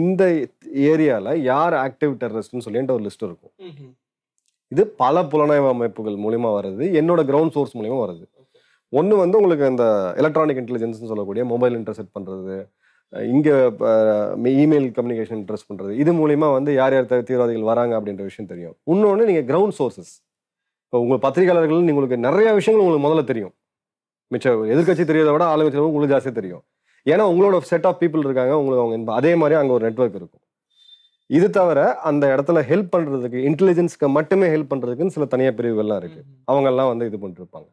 இந்த ஏரியாவில் யார் ஆக்டிவ் டெரரிஸ்ட்னு சொல்லிட்டு ஒரு லிஸ்ட் இருக்கும் இது பல புலனாய்வு அமைப்புகள் மூலிமா வருது என்னோட கிரவுண்ட் சோர்ஸ் மூலியமா வருது ஒன்று வந்து உங்களுக்கு இந்த எலக்ட்ரானிக் இன்டெலிஜென்ஸ்னு சொல்லக்கூடிய மொபைல் இன்டர்செட் பண்ணுறது இங்கே இமெயில் கம்யூனிகேஷன் இன்ட்ரெஸ்ட் பண்ணுறது இது மூலிமா வந்து யார் யார் தீவிரவாதிகள் வராங்க அப்படின்ற விஷயம் தெரியும் இன்னொன்று நீங்கள் கிரவுண்ட் சோர்சஸ் இப்போ உங்கள் பத்திரிகையாளர்கள் உங்களுக்கு நிறைய விஷயங்கள் உங்களுக்கு முதல்ல தெரியும் மிச்சம் எதிர்கட்சி தெரியாத விட ஆளுங்கட்சி உங்களுக்கு ஜாஸ்தியாக தெரியும் ஏன்னா உங்களோட செட் ஆஃப் பீப்புள் இருக்காங்க உங்களுக்கு அவங்க அதே மாதிரி அங்கே ஒரு நெட்ஒர்க் இருக்கும் இது தவிர அந்த இடத்துல ஹெல்ப் பண்ணுறதுக்கு இன்டெலிஜென்ஸ்க்கு மட்டுமே ஹெல்ப் பண்ணுறதுக்குன்னு சில தனியாக பிரிவுகள்லாம் இருக்குது அவங்கெல்லாம் வந்து இது பண்ணிருப்பாங்க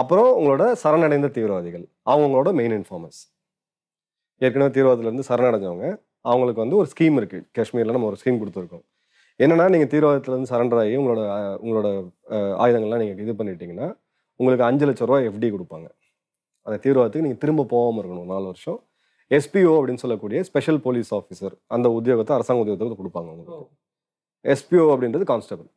அப்புறம் உங்களோட சரணடைந்த தீவிரவாதிகள் அவங்களோட மெயின் இன்ஃபார்மர்ஸ் ஏற்கனவே தீவிரவாதத்துலேருந்து சரணடைஞ்சவங்க அவங்களுக்கு வந்து ஒரு ஸ்கீம் இருக்குது காஷ்மீரில் நம்ம ஒரு ஸ்கீம் கொடுத்துருக்கோம் என்னென்னா நீங்கள் தீவிரவாதத்துலேருந்து சரண்டர் ஆகி உங்களோட உங்களோட ஆயுதங்கள்லாம் நீங்கள் இது பண்ணிட்டீங்கன்னா உங்களுக்கு அஞ்சு லட்ச ரூபா எஃப்டி கொடுப்பாங்க அந்த தீவிரவாதத்துக்கு நீங்கள் திரும்ப போகாமல் இருக்கணும் நாலு வருஷம் எஸ்பிஓ அப்படின்னு சொல்லக்கூடிய ஸ்பெஷல் போலீஸ் ஆஃபீஸர் அந்த உத்தியோகத்தை அரசாங்க உத்தியோகத்தை கொடுப்பாங்க உங்களுக்கு எஸ்பிஓ அப்படின்றது கான்ஸ்டபிள்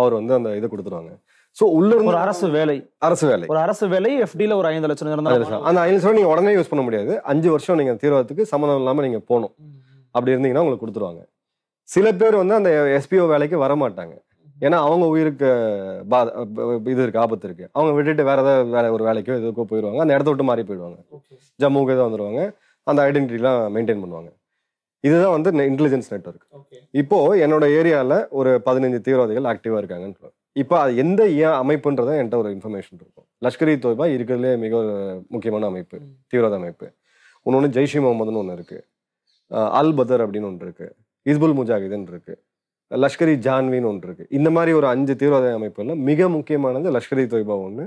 அவர் வந்து அந்த இதை கொடுத்துருவாங்க ஸோ உள்ள இருந்து ஒரு அரசு வேலை அரசு வேலை ஒரு அரசு வேலை எஃப்டில ஒரு ஐந்து லட்சம் இருந்தா அந்த ஐந்து லட்சம் நீங்க உடனே யூஸ் பண்ண முடியாது அஞ்சு வருஷம் நீங்கள் தீர்வாதத்துக்கு சம்மந்தம் இல்லாமல் நீங்கள் போகணும் அப்படி இருந்தீங்கன்னா உங்களுக்கு கொடுத்துருவாங்க சில பேர் வந்து அந்த எஸ்பிஓ வேலைக்கு வர மாட்டாங்க ஏன்னா அவங்க உயிருக்கு பா இது இருக்கு ஆபத்து இருக்குது அவங்க விட்டுட்டு வேற ஏதாவது வேலை ஒரு வேலைக்கோ எதுக்கோ போயிடுவாங்க அந்த இடத்த விட்டு மாறி போயிடுவாங்க ஜம்முக்கு ஏதோ வந்துடுவாங்க அந்த ஐடென்டிட்டிலாம் மெயின்டைன் பண்ணுவாங்க இதுதான் வந்து இன்டெலிஜென்ஸ் நெட்ஒர்க் இப்போது என்னோட ஏரியாவில் ஒரு பதினஞ்சு தீவிரவாதிகள் ஆக்டிவாக இருக்காங்கன்னு இப்போ அது எந்த ஏன் அமைப்புன்றத என்கிட்ட ஒரு இன்ஃபர்மேஷன் இருக்கும் லஷ்கர் இ தொய்பா இருக்கிறதுலே மிக முக்கியமான அமைப்பு தீவிரவாத அமைப்பு ஒன்று ஒன்று ஜெய்ஷி முகமதுன்னு ஒன்று இருக்குது அல் பதர் அப்படின்னு ஒன்று இருக்குது இஸ்புல் முஜாஹிதுன்னு இருக்குது லஷ்கரி ஜான்வின்னு ஒன்று இருக்குது இந்த மாதிரி ஒரு அஞ்சு தீவிரவாத அமைப்புகளில் மிக முக்கியமானது லஷ்கர் இ தொய்பா ஒன்று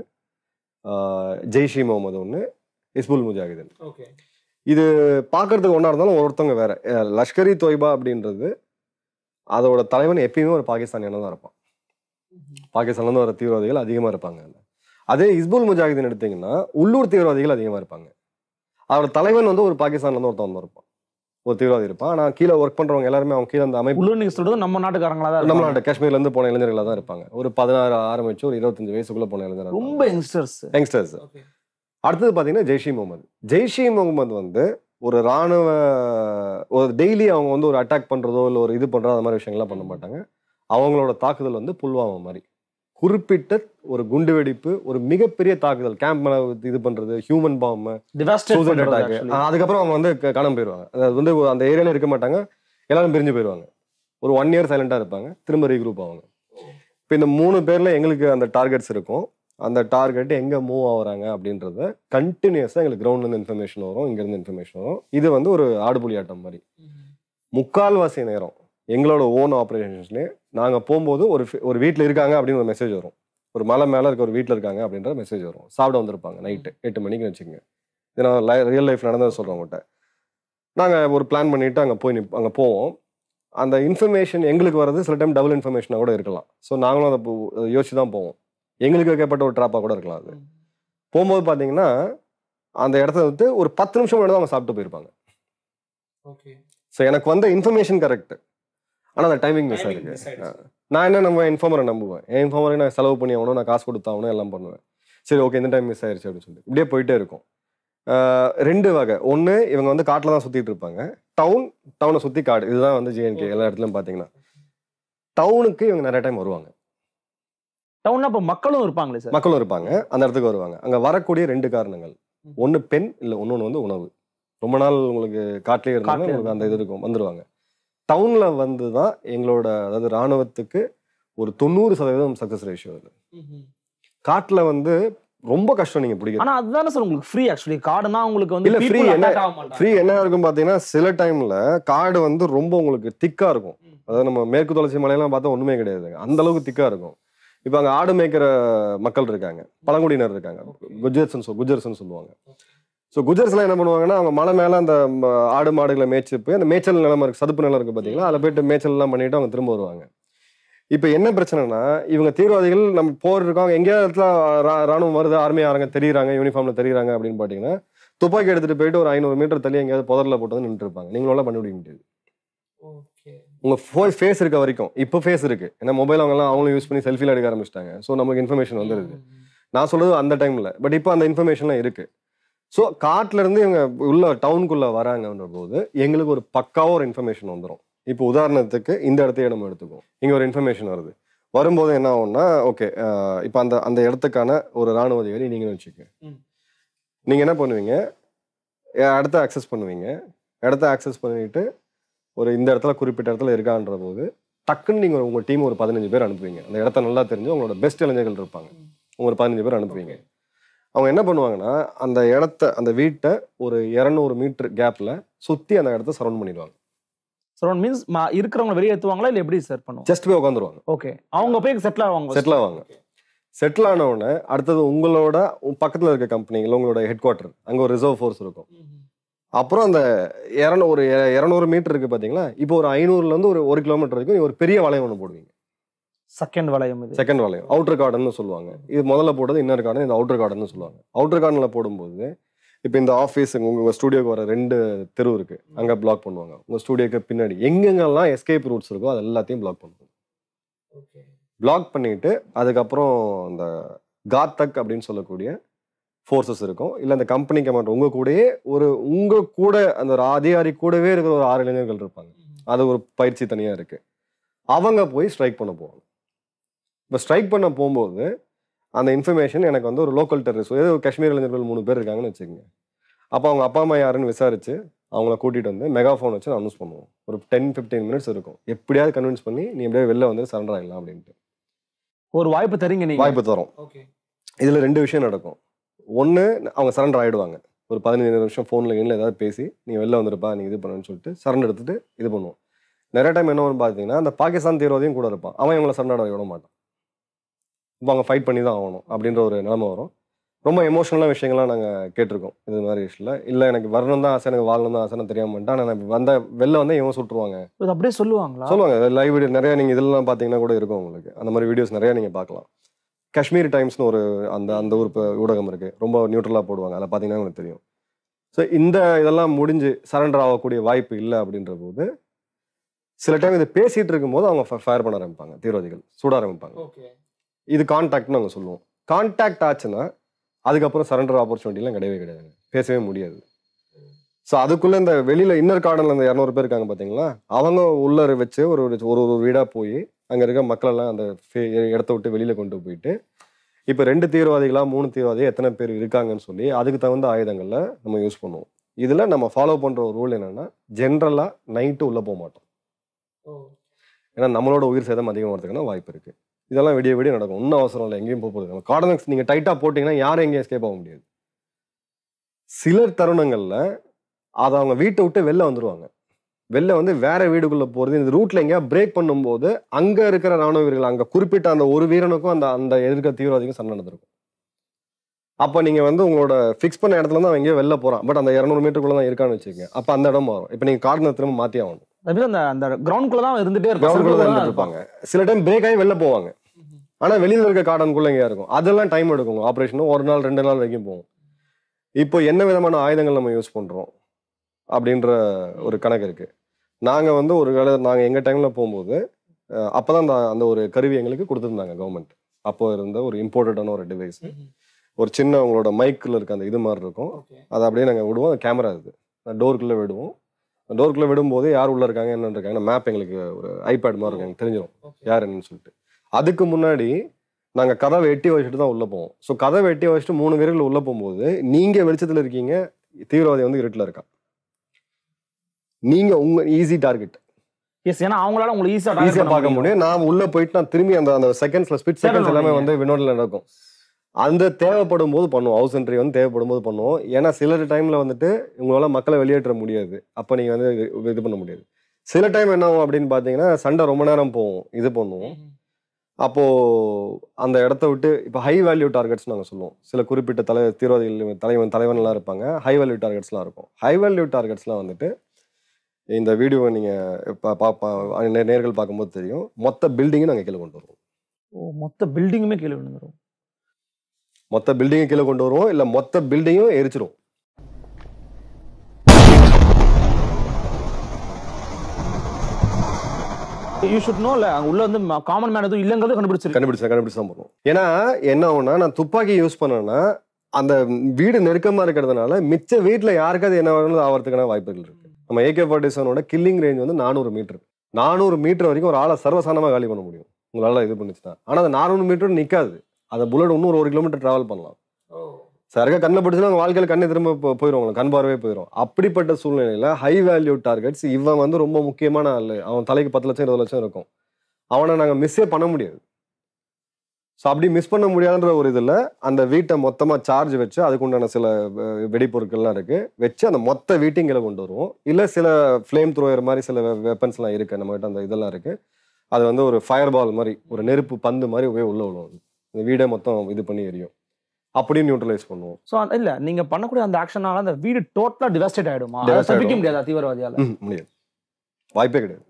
ஜெய்ஷி முகமது ஒன்று இஸ்புல் முஜாஹிதன் ஓகே இது பார்க்கறதுக்கு ஒன்றா இருந்தாலும் ஒருத்தவங்க வேற லஷ்கர் இ தொய்பா அப்படின்றது அதோட தலைவன் எப்பயுமே ஒரு பாகிஸ்தானியான தான் இருப்பான் பாகிஸ்தான்ல வர தீவிரவாதிகள் அதிகமாக இருப்பாங்க அதே இஸ்புல் முஜாஹிதீன் எடுத்தீங்கன்னா உள்ளூர் தீவிரவாதிகள் அதிகமாக இருப்பாங்க அவரோட தலைவன் வந்து ஒரு பாகிஸ்தான்ல இருந்து ஒருத்தன் இருப்பான் ஒரு தீவிரவாதி இருப்பான் ஆனால் கீழே ஒர்க் பண்றவங்க எல்லாருமே அவங்க கீழே அந்த அமைப்பு உள்ளூர் நம்ம நாட்டுக்காரங்களா தான் நம்ம நாட்டு இருந்து போன இளைஞர்களாக தான் இருப்பாங்க ஒரு பதினாறு ஆரம்பிச்சு ஒரு இருபத்தஞ்சு வயசுக்குள்ள போன இளைஞர் ரொம்ப யங்ஸ்டர்ஸ் யங்ஸ்டர்ஸ் அடுத்தது பார்த்தீங்கன்னா ஜெய்ஷி முகமது ஜெய்ஷி முகமது வந்து ஒரு ராணுவ ஒரு டெய்லி அவங்க வந்து ஒரு அட்டாக் பண்றதோ இல்லை ஒரு இது பண்றதோ அந்த மாதிரி விஷயங்கள்லாம் பண்ண மாட்டாங்க அவங்களோட தாக்குதல் வந்து புல்வாமா மாதிரி குறிப்பிட்ட ஒரு குண்டு வெடிப்பு ஒரு மிகப்பெரிய தாக்குதல் கேம்ப் இது பண்றது ஹியூமன் பாம்பு அதுக்கப்புறம் அவங்க வந்து காணாமல் போயிடுவாங்க அது வந்து அந்த ஏரியால இருக்க மாட்டாங்க எல்லாரும் பிரிஞ்சு போயிடுவாங்க ஒரு ஒன் இயர் சைலண்டா இருப்பாங்க திரும்ப ரீக்ரூப் ஆவாங்க இப்போ இந்த மூணு பேர்ல எங்களுக்கு அந்த டார்கெட்ஸ் இருக்கும் அந்த டார்கெட் எங்க மூவ் ஆகுறாங்க அப்படின்றத கண்டினியூஸா எங்களுக்கு கிரவுண்ட்ல இருந்து இன்ஃபர்மேஷன் வரும் இங்க இருந்து இன்ஃபர்மேஷன் வரும் இது வந்து ஒரு ஆடுபுலி ஆட்டம் மாதிரி முக்கால்வாசி நேரம் எங்களோட ஓன் ஆப்ரேஷன்ஸ்லேயே நாங்கள் போகும்போது ஒரு ஒரு வீட்டில் இருக்காங்க அப்படின்னு ஒரு மெசேஜ் வரும் ஒரு மலை மேலே இருக்க ஒரு வீட்டில் இருக்காங்க அப்படின்ற மெசேஜ் வரும் சாப்பிட வந்திருப்பாங்க நைட்டு எட்டு மணிக்கு வச்சுக்கோங்க இது நான் லை ரியல் லைஃப் நடந்தது சொல்கிறேன் உங்கள்கிட்ட நாங்கள் ஒரு பிளான் பண்ணிவிட்டு அங்கே போய் நிப் அங்கே போவோம் அந்த இன்ஃபர்மேஷன் எங்களுக்கு வர்றது சில டைம் டபுள் இன்ஃபர்மேஷனாக கூட இருக்கலாம் ஸோ நாங்களும் அதை யோசிச்சு தான் போவோம் எங்களுக்கு வைக்கப்பட்ட ஒரு ட்ராப்பாக கூட இருக்கலாம் அது போகும்போது பார்த்தீங்கன்னா அந்த இடத்த வந்து ஒரு பத்து நிமிஷம் முன்னாடி அவங்க சாப்பிட்டு போயிருப்பாங்க ஓகே ஸோ எனக்கு வந்த இன்ஃபர்மேஷன் கரெக்ட் ஆனால் அந்த டைமிங் மிஸ் ஆயிருக்கு நான் என்ன நம்ம இன்ஃபார்மரை நம்புவேன் என் இன்ஃபார்மரை நான் செலவு பண்ணி ஆகணும் நான் காசு கொடுத்தாகணும் எல்லாம் பண்ணுவேன் சரி ஓகே இந்த டைம் மிஸ் ஆயிடுச்சு அப்படின்னு சொல்லிட்டு இப்படியே போயிட்டே இருக்கும் ரெண்டு வகை ஒன்று இவங்க வந்து காட்டில் தான் சுற்றிட்டு இருப்பாங்க டவுன் டவுனை சுற்றி காடு இதுதான் வந்து ஜேஎன்கே எல்லா இடத்துலையும் பார்த்தீங்கன்னா டவுனுக்கு இவங்க நிறைய டைம் வருவாங்க டவுன் அப்போ மக்களும் இருப்பாங்களே சார் மக்களும் இருப்பாங்க அந்த இடத்துக்கு வருவாங்க அங்கே வரக்கூடிய ரெண்டு காரணங்கள் ஒன்று பெண் இல்லை ஒன்று ஒன்று வந்து உணவு ரொம்ப நாள் உங்களுக்கு காட்டிலே இருந்தாலும் உங்களுக்கு அந்த இது இருக்கும் வந்துடுவாங்க டவுனில் வந்து தான் எங்களோட அதாவது இராணுவத்துக்கு ஒரு தொண்ணூறு சதவீதம் சக்ஸஸ் ரேஷியோ அது காட்டில் வந்து ரொம்ப கஷ்டம் நீங்க பிடிக்கும் ஆனா அதுதானே சார் உங்களுக்கு ஃப்ரீ ஆக்சுவலி காடுனா உங்களுக்கு வந்து இல்ல ஃப்ரீ என்ன ஃப்ரீ என்ன இருக்கும் பாத்தீங்கன்னா சில டைம்ல காடு வந்து ரொம்ப உங்களுக்கு திக்கா இருக்கும் அதாவது நம்ம மேற்கு தொடர்ச்சி மலையெல்லாம் பார்த்தா ஒண்ணுமே கிடையாது அந்த அளவுக்கு திக்கா இருக்கும் இப்போ அங்க ஆடு மேய்க்கிற மக்கள் இருக்காங்க பழங்குடியினர் இருக்காங்க குஜர்ஸ் சொல் சொல்லுவாங்க ஸோ குஜர்ஸ்லாம் என்ன பண்ணுவாங்கன்னா அவங்க மலை மேலே அந்த ஆடு மாடுகளை மேய்ச்சி போய் அந்த மேய்ச்சல் நிலம இருக்குது சதுப்பு நிலம் இருக்குது பார்த்தீங்களா அதில் போயிட்டு மேய்ச்சல்லாம் பண்ணிட்டு அவங்க திரும்ப வருவாங்க இப்போ என்ன பிரச்சனைனா இவங்க தீவிரவாதிகள் நம்ம போர் இருக்காங்க எங்கேயாவது இடத்துல ராணுவம் வருது ஆர்மி ஆரங்க தெரியுறாங்க யூனிஃபார்மில் தெரியுறாங்க அப்படின்னு பார்த்தீங்கன்னா துப்பாக்கி எடுத்துகிட்டு போயிட்டு ஒரு ஐநூறு மீட்டர் தள்ளி எங்கேயாவது புதரில் போட்டு வந்து நின்றுருப்பாங்க நீங்களால பண்ண முடிய முடியாது உங்கள் ஃபோ ஃபேஸ் இருக்க வரைக்கும் இப்போ ஃபேஸ் இருக்குது ஏன்னா மொபைல் அவங்கலாம் அவங்களும் யூஸ் பண்ணி செல்ஃபியில் எடுக்க ஆரம்பிச்சிட்டாங்க ஸோ நமக்கு இன்ஃபர்மேஷன் வந்துருது நான் சொல்கிறது அந்த டைமில் பட் இப்போ அந்த இன்ஃபர்மேஷன்லாம் இருக்குது ஸோ காட்டிலேருந்து இவங்க உள்ள டவுனுக்குள்ளே வராங்கன்ற போது எங்களுக்கு ஒரு பக்காவாக ஒரு இன்ஃபர்மேஷன் வந்துடும் இப்போ உதாரணத்துக்கு இந்த இடத்தையே நம்ம எடுத்துக்கோம் இங்கே ஒரு இன்ஃபர்மேஷன் வருது வரும்போது என்ன ஆகும்னா ஓகே இப்போ அந்த அந்த இடத்துக்கான ஒரு இராணுவ அதிகாரி நீங்களும் வச்சுக்க நீங்கள் என்ன பண்ணுவீங்க இடத்த ஆக்சஸ் பண்ணுவீங்க இடத்த ஆக்சஸ் பண்ணிட்டு ஒரு இந்த இடத்துல குறிப்பிட்ட இடத்துல இருக்கான்ற போது டக்குன்னு நீங்கள் உங்கள் டீம் ஒரு பதினஞ்சு பேர் அனுப்புவீங்க அந்த இடத்த நல்லா தெரிஞ்சு உங்களோட பெஸ்ட் இளைஞர்கள் இருப்பாங்க உங்கள் பதினஞ்சு பேர் அனுப்புவீங்க அவங்க என்ன பண்ணுவாங்கன்னா அந்த இடத்த அந்த வீட்டை ஒரு இரநூறு மீட்டர் கேப்ல சுத்தி அந்த இடத்த சரௌண்ட் பண்ணிடுவாங்க சரௌண்ட் மீன்ஸ் இருக்கிறவங்க வெளியே ஏற்றுவாங்களா இல்லை எப்படி சார் பண்ணுவோம் ஜஸ்ட் போய் உட்காந்துருவாங்க ஓகே அவங்க போய் செட்டில் ஆவாங்க செட்டில் ஆவாங்க செட்டில் ஆன உடனே அடுத்தது உங்களோட பக்கத்தில் இருக்க கம்பெனிகள் உங்களோட ஹெட் குவார்டர் அங்கே ஒரு ரிசர்வ் ஃபோர்ஸ் இருக்கும் அப்புறம் அந்த இரநூறு இரநூறு மீட்டர் இருக்குது பார்த்தீங்களா இப்போ ஒரு ஐநூறுலேருந்து ஒரு ஒரு கிலோமீட்டர் வரைக்கும் ஒரு பெரிய வளையம் ஒன்று போடுவீங்க செகண்ட் வளையம் இது செகண்ட் வளையம் அவுட்டர் கார்டன் சொல்லுவாங்க இது முதல்ல போடுறது இன்னர் கார்டன் இந்த அவுட்டர் கார்டன் சொல்லுவாங்க அவுட்டர் கார்டனில் போடும்போது இப்போ இந்த ஆஃபீஸ் உங்கள் உங்கள் ஸ்டூடியோக்கு வர ரெண்டு தெரு இருக்குது அங்கே பிளாக் பண்ணுவாங்க உங்கள் ஸ்டூடியோக்கு பின்னாடி எங்கெங்கெல்லாம் எஸ்கேப் ரூட்ஸ் இருக்கோ அது எல்லாத்தையும் பிளாக் பண்ணுவோம் பிளாக் பண்ணிட்டு அதுக்கப்புறம் அந்த காத்தக் அப்படின்னு சொல்லக்கூடிய ஃபோர்ஸஸ் இருக்கும் இல்லை அந்த கம்பெனிக்கு மாட்டோம் உங்கள் கூடயே ஒரு உங்கள் கூட அந்த ஒரு அதிகாரி கூடவே இருக்கிற ஒரு ஆறு இளைஞர்கள் இருப்பாங்க அது ஒரு பயிற்சி தனியாக இருக்குது அவங்க போய் ஸ்ட்ரைக் பண்ண போவாங்க இப்போ ஸ்ட்ரைக் பண்ண போகும்போது அந்த இன்ஃபர்மேஷன் எனக்கு வந்து ஒரு லோக்கல் டெரரிஸ் ஏதோ காஷ்மீர் இளைஞர்கள் மூணு பேர் இருக்காங்கன்னு வச்சுக்கோங்க அப்போ அவங்க அப்பா அம்மா யாருன்னு விசாரிச்சு அவங்கள கூட்டிகிட்டு வந்து மெகாஃபோன் வச்சு அனௌன்ஸ் பண்ணுவோம் ஒரு டென் ஃபிஃப்டீன் மினிட்ஸ் இருக்கும் எப்படியாவது கன்வின்ஸ் பண்ணி நீ எப்படியாவது வெளில வந்து சரண்டர் ஆகலாம் அப்படின்ட்டு ஒரு வாய்ப்பு தரீங்க நீ வாய்ப்பு தரும் இதில் ரெண்டு விஷயம் நடக்கும் ஒன்று அவங்க சரண்டர் ஆகிடுவாங்க ஒரு பதினஞ்சு நிமிஷம் ஃபோனில் கீனில் ஏதாவது பேசி நீ வெளில வந்துருப்பா நீ இது பண்ணுன்னு சொல்லிட்டு சரண்டர் எடுத்துகிட்டு இது பண்ணுவோம் நிறைய டைம் என்ன பார்த்தீங்கன்னா அந்த பாகிஸ்தான் தீவிரவாதியும் கூட இருப்பான் அவன் இவங்களை சரண்டர் விட மாட்டான் அவங்க ஃபைட் பண்ணி தான் ஆகணும் அப்படின்ற ஒரு நிலைமை வரும் ரொம்ப எமோஷனலாக விஷயங்கள்லாம் நாங்கள் கேட்டிருக்கோம் இது மாதிரி விஷயத்தில் இல்லை எனக்கு வரணும் தான் ஆசை எனக்கு வாழணும் தான் ஆசை தெரியாம மாட்டேன் ஆனால் வந்த வெளில வந்து இவன் சுட்டுருவாங்க அப்படியே சொல்லுவாங்களா சொல்லுவாங்க லைவ் வீடியோ நிறையா நீங்கள் இதெல்லாம் பார்த்தீங்கன்னா கூட இருக்கும் உங்களுக்கு அந்த மாதிரி வீடியோஸ் நிறைய நீங்கள் பார்க்கலாம் காஷ்மீர் டைம்ஸ்னு ஒரு அந்த அந்த ஊர் ஊடகம் இருக்குது ரொம்ப நியூட்ரலாக போடுவாங்க அதில் பார்த்தீங்கன்னா உங்களுக்கு தெரியும் ஸோ இந்த இதெல்லாம் முடிஞ்சு சரண்டர் ஆகக்கூடிய வாய்ப்பு இல்லை அப்படின்ற போது சில டைம் இதை பேசிகிட்டு இருக்கும்போது அவங்க ஃபயர் பண்ண ஆரம்பிப்பாங்க தீவிரவாதிகள் சூட ஆரம்பிப்பாங்க இது கான்டாக்ட்னு நாங்கள் சொல்லுவோம் கான்டாக்ட் ஆச்சுன்னா அதுக்கப்புறம் சரண்டர் ஆப்பர்ச்சுனிட்டிலாம் கிடையவே கிடையாது பேசவே முடியாது ஸோ அதுக்குள்ளே இந்த வெளியில் இன்னர் கார்டனில் இந்த இரநூறு பேர் இருக்காங்க பார்த்தீங்களா அவங்க உள்ளே வச்சு ஒரு ஒரு ஒரு வீடாக போய் அங்கே இருக்க மக்களெல்லாம் அந்த இடத்த விட்டு வெளியில் கொண்டு போயிட்டு இப்போ ரெண்டு தீவிரவாதிகளாக மூணு தீவிரவாதிகள் எத்தனை பேர் இருக்காங்கன்னு சொல்லி அதுக்கு தகுந்த ஆயுதங்களில் நம்ம யூஸ் பண்ணுவோம் இதில் நம்ம ஃபாலோ பண்ணுற ஒரு ரூல் என்னென்னா ஜென்ரலாக நைட்டு உள்ளே போக மாட்டோம் ஏன்னா நம்மளோட உயிர் சேதம் அதிகமாக வரதுக்கான வாய்ப்பு இருக்குது இதெல்லாம் விடிய விடிய நடக்கும் ஒன்றும் அவசரம் இல்லை எங்கேயும் போகிறது நம்ம கார்டனக்ஸ் நீங்கள் டைட்டாக போட்டிங்கன்னா யாரும் எங்கேயும் எஸ்கேப் ஆக முடியாது சிலர் தருணங்களில் அதை அவங்க வீட்டை விட்டு வெளில வந்துடுவாங்க வெளில வந்து வேற வீடுக்குள்ளே போகிறது இந்த ரூட்டில் எங்கேயா பிரேக் பண்ணும்போது அங்கே இருக்கிற ராணுவ வீரர்கள் அங்கே குறிப்பிட்ட அந்த ஒரு வீரனுக்கும் அந்த அந்த எதிர்க்க தீவிரவாதிக்கும் சண்டை நடந்திருக்கும் அப்போ நீங்கள் வந்து உங்களோட ஃபிக்ஸ் பண்ண இடத்துல தான் அவங்க எங்கேயோ வெளில போகிறான் பட் அந்த இரநூறு மீட்டருக்குள்ளே தான் இருக்கான்னு வச்சுக்கோங்க அப்போ அந்த இடம் மாறும் இப்போ நீங்கள் கார்டனை திரும்ப மாற்றி ஆகணும் அந்த அந்த கிரவுண்ட்குள்ள தான் இருந்துட்டே இருப்பாங்க இருப்பாங்க சில டைம் பிரேக் ஆகி வெளில போவாங்க ஆனால் வெளியில் இருக்க கார்டனுக்குள்ள எங்கேயா இருக்கும் அதெல்லாம் டைம் எடுக்கும் ஆப்ரேஷனும் ஒரு நாள் ரெண்டு நாள் வரைக்கும் போகும் இப்போ என்ன விதமான ஆயுதங்கள் நம்ம யூஸ் பண்ணுறோம் அப்படின்ற ஒரு கணக்கு இருக்குது நாங்கள் வந்து ஒரு வேளை நாங்கள் எங்கள் டைமில் போகும்போது அப்போ தான் அந்த அந்த ஒரு கருவி எங்களுக்கு கொடுத்துருந்தாங்க கவர்மெண்ட் அப்போ இருந்த ஒரு இம்போர்ட்டடான ஒரு டிவைஸ் ஒரு சின்ன உங்களோட மைக்கில் இருக்க அந்த இது மாதிரி இருக்கும் அதை அப்படியே நாங்கள் விடுவோம் கேமரா இது டோருக்குள்ளே விடுவோம் டோருக்குள்ளே விடும்போது யார் உள்ளே இருக்காங்க என்ன இருக்காங்க மேப் எங்களுக்கு ஒரு ஐபேட் மாதிரி இருக்காங்க oh, தெரிஞ்சிடும் யார் என்னன்னு சொல்லிட்டு அதுக்கு முன்னாடி நாங்கள் கதை வெட்டி வச்சுட்டு தான் உள்ளே போவோம் ஸோ கதை வெட்டி வச்சுட்டு மூணு பேர்கள் உள்ளே போகும்போது நீங்கள் வெளிச்சத்தில் இருக்கீங்க தீவிரவாதி வந்து இருட்டில் இருக்கா நீங்கள் உங்கள் ஈஸி டார்கெட் எஸ் ஏன்னா அவங்களால உங்களுக்கு ஈஸியாக ஈஸியாக பார்க்க முடியும் நான் உள்ளே போயிட்டு நான் திரும்பி அந்த அந்த செகண்ட்ஸில் ஸ்பிட் செகண்ட்ஸ் எல்லாமே வந்து வினோடில் நடக்கும் அந்த தேவைப்படும் போது பண்ணுவோம் ஹவுஸ் என்ட்ரி வந்து தேவைப்படும் போது பண்ணுவோம் ஏன்னா சில டைமில் வந்துட்டு உங்களால் மக்களை வெளியேற்ற முடியாது அப்போ நீங்கள் வந்து இது பண்ண முடியாது சில டைம் என்ன ஆகும் அப்படின்னு பார்த்தீங்கன்னா சண்டை ரொம்ப நேரம் போவோம் இது பண்ணுவோம் அப்போது அந்த இடத்த விட்டு இப்போ ஹை வேல்யூ டார்கெட்ஸ் நாங்கள் சொல்லுவோம் சில குறிப்பிட்ட தலை தீவிரவாதிகள் தலைவன் தலைவன்லாம் இருப்பாங்க ஹை வேல்யூ டார்கெட்ஸ்லாம் இருக்கும் ஹை வேல்யூ டார்கெட்ஸ்லாம் வந்துட்டு இந்த வீடியோவை நீங்கள் பார்ப்பா நேர்கள் பார்க்கும்போது தெரியும் மொத்த பில்டிங்கும் நாங்கள் கீழே கொண்டு வருவோம் மொத்த பில்டிங்குமே கீழே கொண்டு வருவோம் மொத்த பில்டிங்கை கீழே கொண்டு வருவோம் இல்லை மொத்த பில்டிங்கும் எரிச்சிரும் யூ ஷுட் நோ இல்ல உள்ள வந்து காமன் மேன் எதுவும் இல்லங்கிறது கண்டுபிடிச்சிருக்கு கண்டுபிடிச்சா கண்டுபிடிச்சு தான் போகிறோம் ஏன்னா என்ன ஆகும்னா நான் துப்பாக்கி யூஸ் பண்ணேன்னா அந்த வீடு நெருக்கமாக இருக்கிறதுனால மிச்ச வீட்டில் யாருக்காவது என்ன வேணும் ஆகிறதுக்கான வாய்ப்புகள் இருக்கு நம்ம ஏகே ஃபார்ட்டி செவனோட கில்லிங் ரேஞ்ச் வந்து நானூறு மீட்டர் நானூறு மீட்டர் வரைக்கும் ஒரு ஆளை சர்வசாதாரணமாக காலி பண்ண முடியும் உங்களால் இது பண்ணிச்சுன்னா ஆனால் அந்த நானூறு மீட்டர் நிற்காது அதை புல்லட் இன்னும் ஒரு கிலோமீட்டர் ட்ராவல் பண்ணலாம் சரியாக கண்ணை பட்டுச்சுன்னா அவங்க வாழ்க்கையில் கண்ணை திரும்ப போயிடும் கண் பார்வையே போயிடும் அப்படிப்பட்ட சூழ்நிலையில் ஹை வேல்யூ டார்கெட்ஸ் இவன் வந்து ரொம்ப முக்கியமான ஆள் அவன் தலைக்கு பத்து லட்சம் இருபது லட்சம் இருக்கும் அவனை நாங்கள் மிஸ்ஸே பண்ண முடியாது ஸோ அப்படி மிஸ் பண்ண முடியாதுன்ற ஒரு இதில் அந்த வீட்டை மொத்தமாக சார்ஜ் வச்சு அதுக்குண்டான சில வெடிப்பொருட்கள்லாம் இருக்குது வச்சு அந்த மொத்த வீட்டிங்களை கொண்டு வருவோம் இல்லை சில ஃப்ளேம் த்ரோயர் மாதிரி சில வெப்பன்ஸ்லாம் இருக்குது நம்மகிட்ட அந்த இதெல்லாம் இருக்குது அது வந்து ஒரு ஃபயர் பால் மாதிரி ஒரு நெருப்பு பந்து மாதிரி போய் உள்ளே விழுவோம் இந்த வீடை மொத்தம் இது பண்ணி எரியும் அப்படியும் நியூட்ரலைஸ் பண்ணுவோம் ஸோ இல்ல நீங்க பண்ணக்கூடிய அந்த ஆக்ஷனால அந்த வீடு டோட்டலா டிவாஸ்டேட் ஆயிடுமா தப்பிக்க முடியாது தீவிரவாதியால முடியாது வாய்ப்பே கிடையாது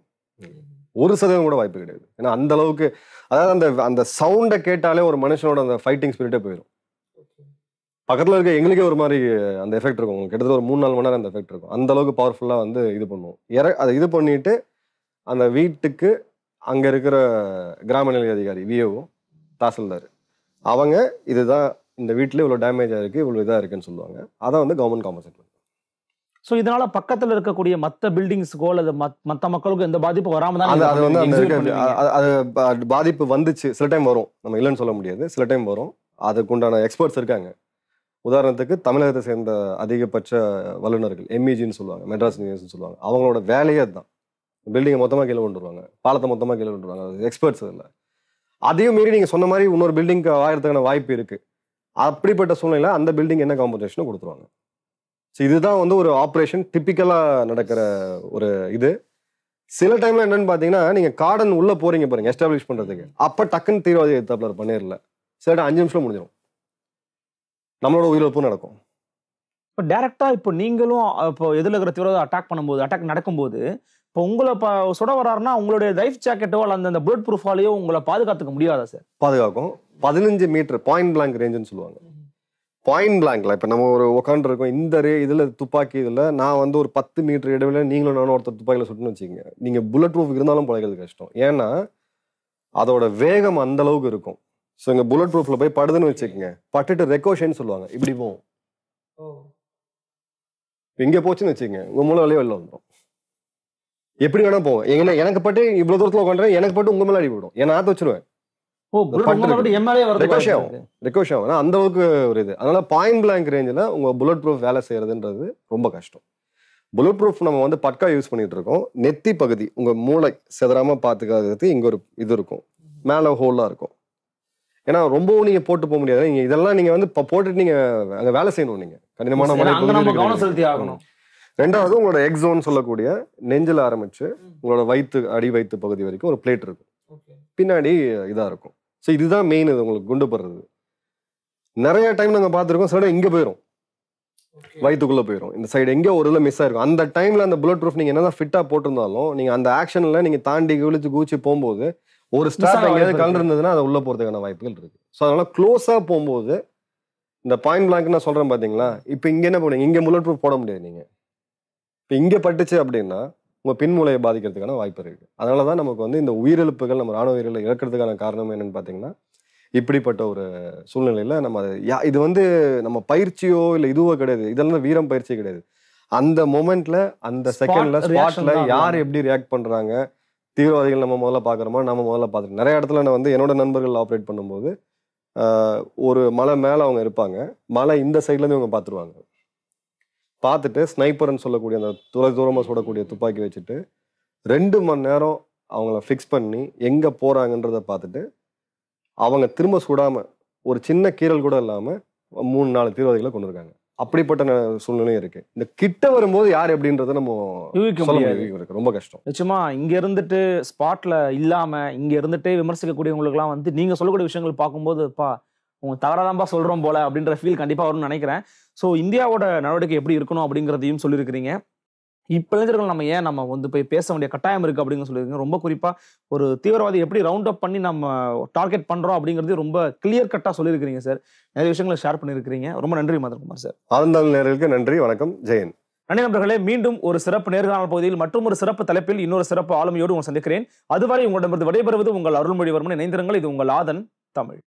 ஒரு சதவீதம் கூட வாய்ப்பு கிடையாது ஏன்னா அந்த அளவுக்கு அதாவது அந்த அந்த சவுண்டை கேட்டாலே ஒரு மனுஷனோட அந்த ஃபைட்டிங் ஸ்பிரிட்டே போயிடும் பக்கத்தில் இருக்க எங்களுக்கே ஒரு மாதிரி அந்த எஃபெக்ட் இருக்கும் உங்களுக்கு கிட்டத்தட்ட ஒரு மூணு நாலு மணி நேரம் அந்த எஃபெக்ட் இருக்கும் அந்த அளவுக்கு பவர்ஃபுல்லாக வந்து இது பண்ணுவோம் இற அதை இது பண்ணிட்டு அந்த வீட்டுக்கு அங்கே இருக்கிற கிராம நிலை அதிகாரி விஏஓ தாசில்தார் அவங்க இதுதான் இந்த வீட்டில் இவ்வளோ டேமேஜ் ஆகிருக்கு இவ்வளோ இதாக இருக்குன்னு சொல்லுவாங்க அதை வந்து கவர்மெண்ட் காம்பன்சேட் ஸோ இதனால பக்கத்தில் இருக்கக்கூடிய மற்ற பில்டிங்ஸுக்கோ அல்லது மற்ற மக்களுக்கும் எந்த பாதிப்பு வராமல் தான் அது வந்து அது அது பாதிப்பு வந்துச்சு சில டைம் வரும் நம்ம இல்லைன்னு சொல்ல முடியாது சில டைம் வரும் அதுக்கு உண்டான எக்ஸ்பர்ட்ஸ் இருக்காங்க உதாரணத்துக்கு தமிழகத்தை சேர்ந்த அதிகபட்ச வல்லுநர்கள் எம்இஜின்னு e சொல்லுவாங்க மெட்ராஸ் யூனிவர்ஸ்னு சொல்லுவாங்க அவங்களோட வேலையே அதுதான் பில்டிங்கை மொத்தமாக கீழே கொண்டு வருவாங்க பாலத்தை மொத்தமாக கீழே கொண்டு வருவாங்க எக்ஸ்பர்ட்ஸ் இல்லை அதையும் மீறி நீங்கள் சொன்ன மாதிரி இன்னொரு பில்டிங் ஆகிறதுக்கான வாய்ப்பு இருக்குது அப்படிப்பட்ட சூழ்நிலையில் அந்த பில்டிங் என்ன காம்பன்சேஷனும் கொடுத்துருவாங்க ஸோ இதுதான் வந்து ஒரு ஆப்ரேஷன் டிப்பிக்கலாக நடக்கிற ஒரு இது சில டைமில் என்னன்னு பார்த்தீங்கன்னா நீங்கள் கார்டன் உள்ளே போகிறீங்க பாருங்க எஸ்டாப்ளிஷ் பண்ணுறதுக்கு அப்போ டக்குன்னு தீவிரவாதி எடுத்தாப்பில் பண்ணிடல சில டைம் அஞ்சு நிமிஷம் முடிஞ்சிடும் நம்மளோட உயிரிழப்பும் நடக்கும் இப்போ டேரெக்டாக இப்போ நீங்களும் இப்போ எதில் இருக்கிற தீவிரவாதம் அட்டாக் பண்ணும்போது அட்டாக் நடக்கும்போது இப்போ உங்களை சுட வர்றாருன்னா உங்களுடைய லைஃப் ஜாக்கெட்டோ அல்ல அந்த புல்லட் ப்ரூஃபாலேயோ உங்களை பாதுகாத்துக்க முடியாதா சார் பாதுகாக்கும் பதினஞ்சு மீட்டர் பாயிண்ட் பிளாங்க் ரேஞ்சுன்னு சொல்லுவாங்க பாயிண்ட் பிளாங்க்ல இப்போ நம்ம ஒரு உட்காந்துருக்கோம் இந்த ரே இதில் துப்பாக்கி இதில் நான் வந்து ஒரு பத்து மீட்டர் இடைவெளியில் நீங்களும் நானும் ஒருத்தர் துப்பாக்கியில் சுட்டுன்னு வச்சுக்கோங்க நீங்கள் புல்லட் ப்ரூஃப் இருந்தாலும் பழகிறது கஷ்டம் ஏன்னா அதோட வேகம் அந்த அளவுக்கு இருக்கும் ஸோ இங்கே புல்லட் ப்ரூஃபில் போய் படுதுன்னு வச்சுக்கோங்க பட்டுட்டு ரெக்கோஷன் சொல்லுவாங்க இப்படி போகும் இங்கே போச்சுன்னு வச்சுக்கோங்க உங்கள் மூலம் வெளியே வெளில வந்துடும் எப்படி வேணா போவோம் ஏன்னா எனக்கு பட்டு இவ்வளவு தூரத்துல உட்காந்து எனக்கு பட்டு உங்க மேல அடி போடும் ஏன்னா ஆத்து வச்சிருவேன் அந்த அளவுக்கு ஒரு இது அதனால பாயிண்ட் பிளாங்க் ரேஞ்சில் உங்க புல்லட் ப்ரூஃப் வேலை செய்யறதுன்றது ரொம்ப கஷ்டம் புல்லட் ப்ரூஃப் நம்ம வந்து பட்கா யூஸ் பண்ணிட்டு இருக்கோம் நெத்தி பகுதி உங்க மூளை செதறாம பாத்துக்காதது இங்க ஒரு இது இருக்கும் மேல ஹோல்லா இருக்கும் ஏன்னா ரொம்பவும் நீங்க போட்டு போக முடியாது நீங்க இதெல்லாம் நீங்க வந்து போட்டுட்டு நீங்க அங்க வேலை செய்யணும் நீங்க கடினமான கவனம் செலுத்தி ஆகணும் ரெண்டாவது உங்களோட எக்ஸோன் சொல்லக்கூடிய நெஞ்சில் ஆரம்பிச்சு உங்களோட வயிற்று அடி வயிற்று பகுதி வரைக்கும் ஒரு பிளேட் இருக்கும் பின்னாடி இதாக இருக்கும் ஸோ இதுதான் மெயின் இது உங்களுக்கு குண்டு போடுறது நிறைய டைம் நாங்கள் பார்த்துருக்கோம் சில இங்கே போயிடும் வயிற்றுக்குள்ளே போயிடும் இந்த சைடு எங்கேயோ ஒரு இதில் மிஸ் ஆயிருக்கும் அந்த டைமில் அந்த புல்லட் ப்ரூஃப் நீங்கள் என்ன தான் ஃபிட்டாக போட்டிருந்தாலும் நீங்கள் அந்த ஆக்ஷனில் நீங்கள் தாண்டி குளிச்சு கூச்சி போகும்போது ஒரு ஸ்டார் எங்கேயாவது கலந்துருந்ததுன்னா அதை உள்ளே போகிறதுக்கான வாய்ப்புகள் இருக்குது ஸோ அதனால் க்ளோஸாக போகும்போது இந்த பாயிண்ட் பிளாங்க் நான் சொல்கிறேன் பார்த்தீங்களா இப்போ இங்கே என்ன பண்ணுவீங்க இங்கே புல்லட் ப்ரூஃப் போட முடியாது நீங்கள் இப்போ இங்கே பட்டுச்சு அப்படின்னா உங்கள் பின்மூலையை பாதிக்கிறதுக்கான வாய்ப்பு இருக்குது அதனால தான் நமக்கு வந்து இந்த உயிரிழப்புகள் நம்ம ராணுவ வீரர்களை இழக்கிறதுக்கான காரணம் என்னென்னு பார்த்தீங்கன்னா இப்படிப்பட்ட ஒரு சூழ்நிலையில் நம்ம யா இது வந்து நம்ம பயிற்சியோ இல்லை இதுவோ கிடையாது இதெல்லாம் வீரம் பயிற்சி கிடையாது அந்த மொமெண்ட்ல அந்த செகண்ட்ல ஸ்பாட்ல யார் எப்படி ரியாக்ட் பண்றாங்க தீவிரவாதிகள் நம்ம முதல்ல பார்க்குறோமா நம்ம முதல்ல பார்த்துருக்கோம் நிறைய இடத்துல நான் வந்து என்னோட நண்பர்கள் ஆப்ரேட் பண்ணும்போது ஒரு மலை மேலே அவங்க இருப்பாங்க மலை இந்த சைட்லேருந்து இவங்க பார்த்துருவாங்க பார்த்துட்டு ஸ்னைப்பர்னு சொல்லக்கூடிய அந்த துறை தூரமாக சுடக்கூடிய துப்பாக்கி வச்சுட்டு ரெண்டு மணி நேரம் அவங்கள ஃபிக்ஸ் பண்ணி எங்கே போகிறாங்கன்றத பார்த்துட்டு அவங்க திரும்ப சுடாமல் ஒரு சின்ன கீரல் கூட இல்லாமல் மூணு நாலு தீவிரவாதிகளை கொண்டு இருக்காங்க அப்படிப்பட்ட சூழ்நிலையும் இருக்கு இந்த கிட்ட வரும்போது யார் அப்படின்றத நம்ம யூகிக்க ரொம்ப கஷ்டம் நிச்சயமா இங்க இருந்துட்டு ஸ்பாட்ல இல்லாம இங்க விமர்சிக்கக்கூடியவங்களுக்கு எல்லாம் வந்து நீங்க சொல்லக்கூடிய விஷயங்கள் பார்க்கும்போது உங்க தவறாதான்பா சொல்கிறோம் போல அப்படின்ற ஃபீல் கண்டிப்பாக வரும்னு நினைக்கிறேன் ஸோ இந்தியாவோட நடவடிக்கை எப்படி இருக்கணும் அப்படிங்கிறதையும் சொல்லியிருக்கிறீங்க இப்பளைஞர்கள் நம்ம ஏன் நம்ம வந்து போய் பேச வேண்டிய கட்டாயம் இருக்குது அப்படின்னு சொல்லியிருக்கீங்க ரொம்ப குறிப்பாக ஒரு தீவிரவாதி எப்படி ரவுண்ட் அப் பண்ணி நம்ம டார்கெட் பண்ணுறோம் அப்படிங்கிறது ரொம்ப கிளியர் கட்டா சொல்லியிருக்கிறீங்க சார் நிறைய விஷயங்களை ஷேர் பண்ணியிருக்கிறீங்க ரொம்ப நன்றி மதன்குமார் சார் ஆழ்ந்தாள் நேர்களுக்கு நன்றி வணக்கம் ஜெயன் நன்றி நண்பர்களே மீண்டும் ஒரு சிறப்பு நேர்காணல் பகுதியில் மற்றும் ஒரு சிறப்பு தலைப்பில் இன்னொரு சிறப்பு ஆளுமையோடு உங்களை சந்திக்கிறேன் அதுவரை உங்களிடமிருந்து விடைபெறுவது உங்கள் அருள்மொழிவர்மன் இணைந்திரங்கள் இது உங்கள் ஆதன் தமிழ்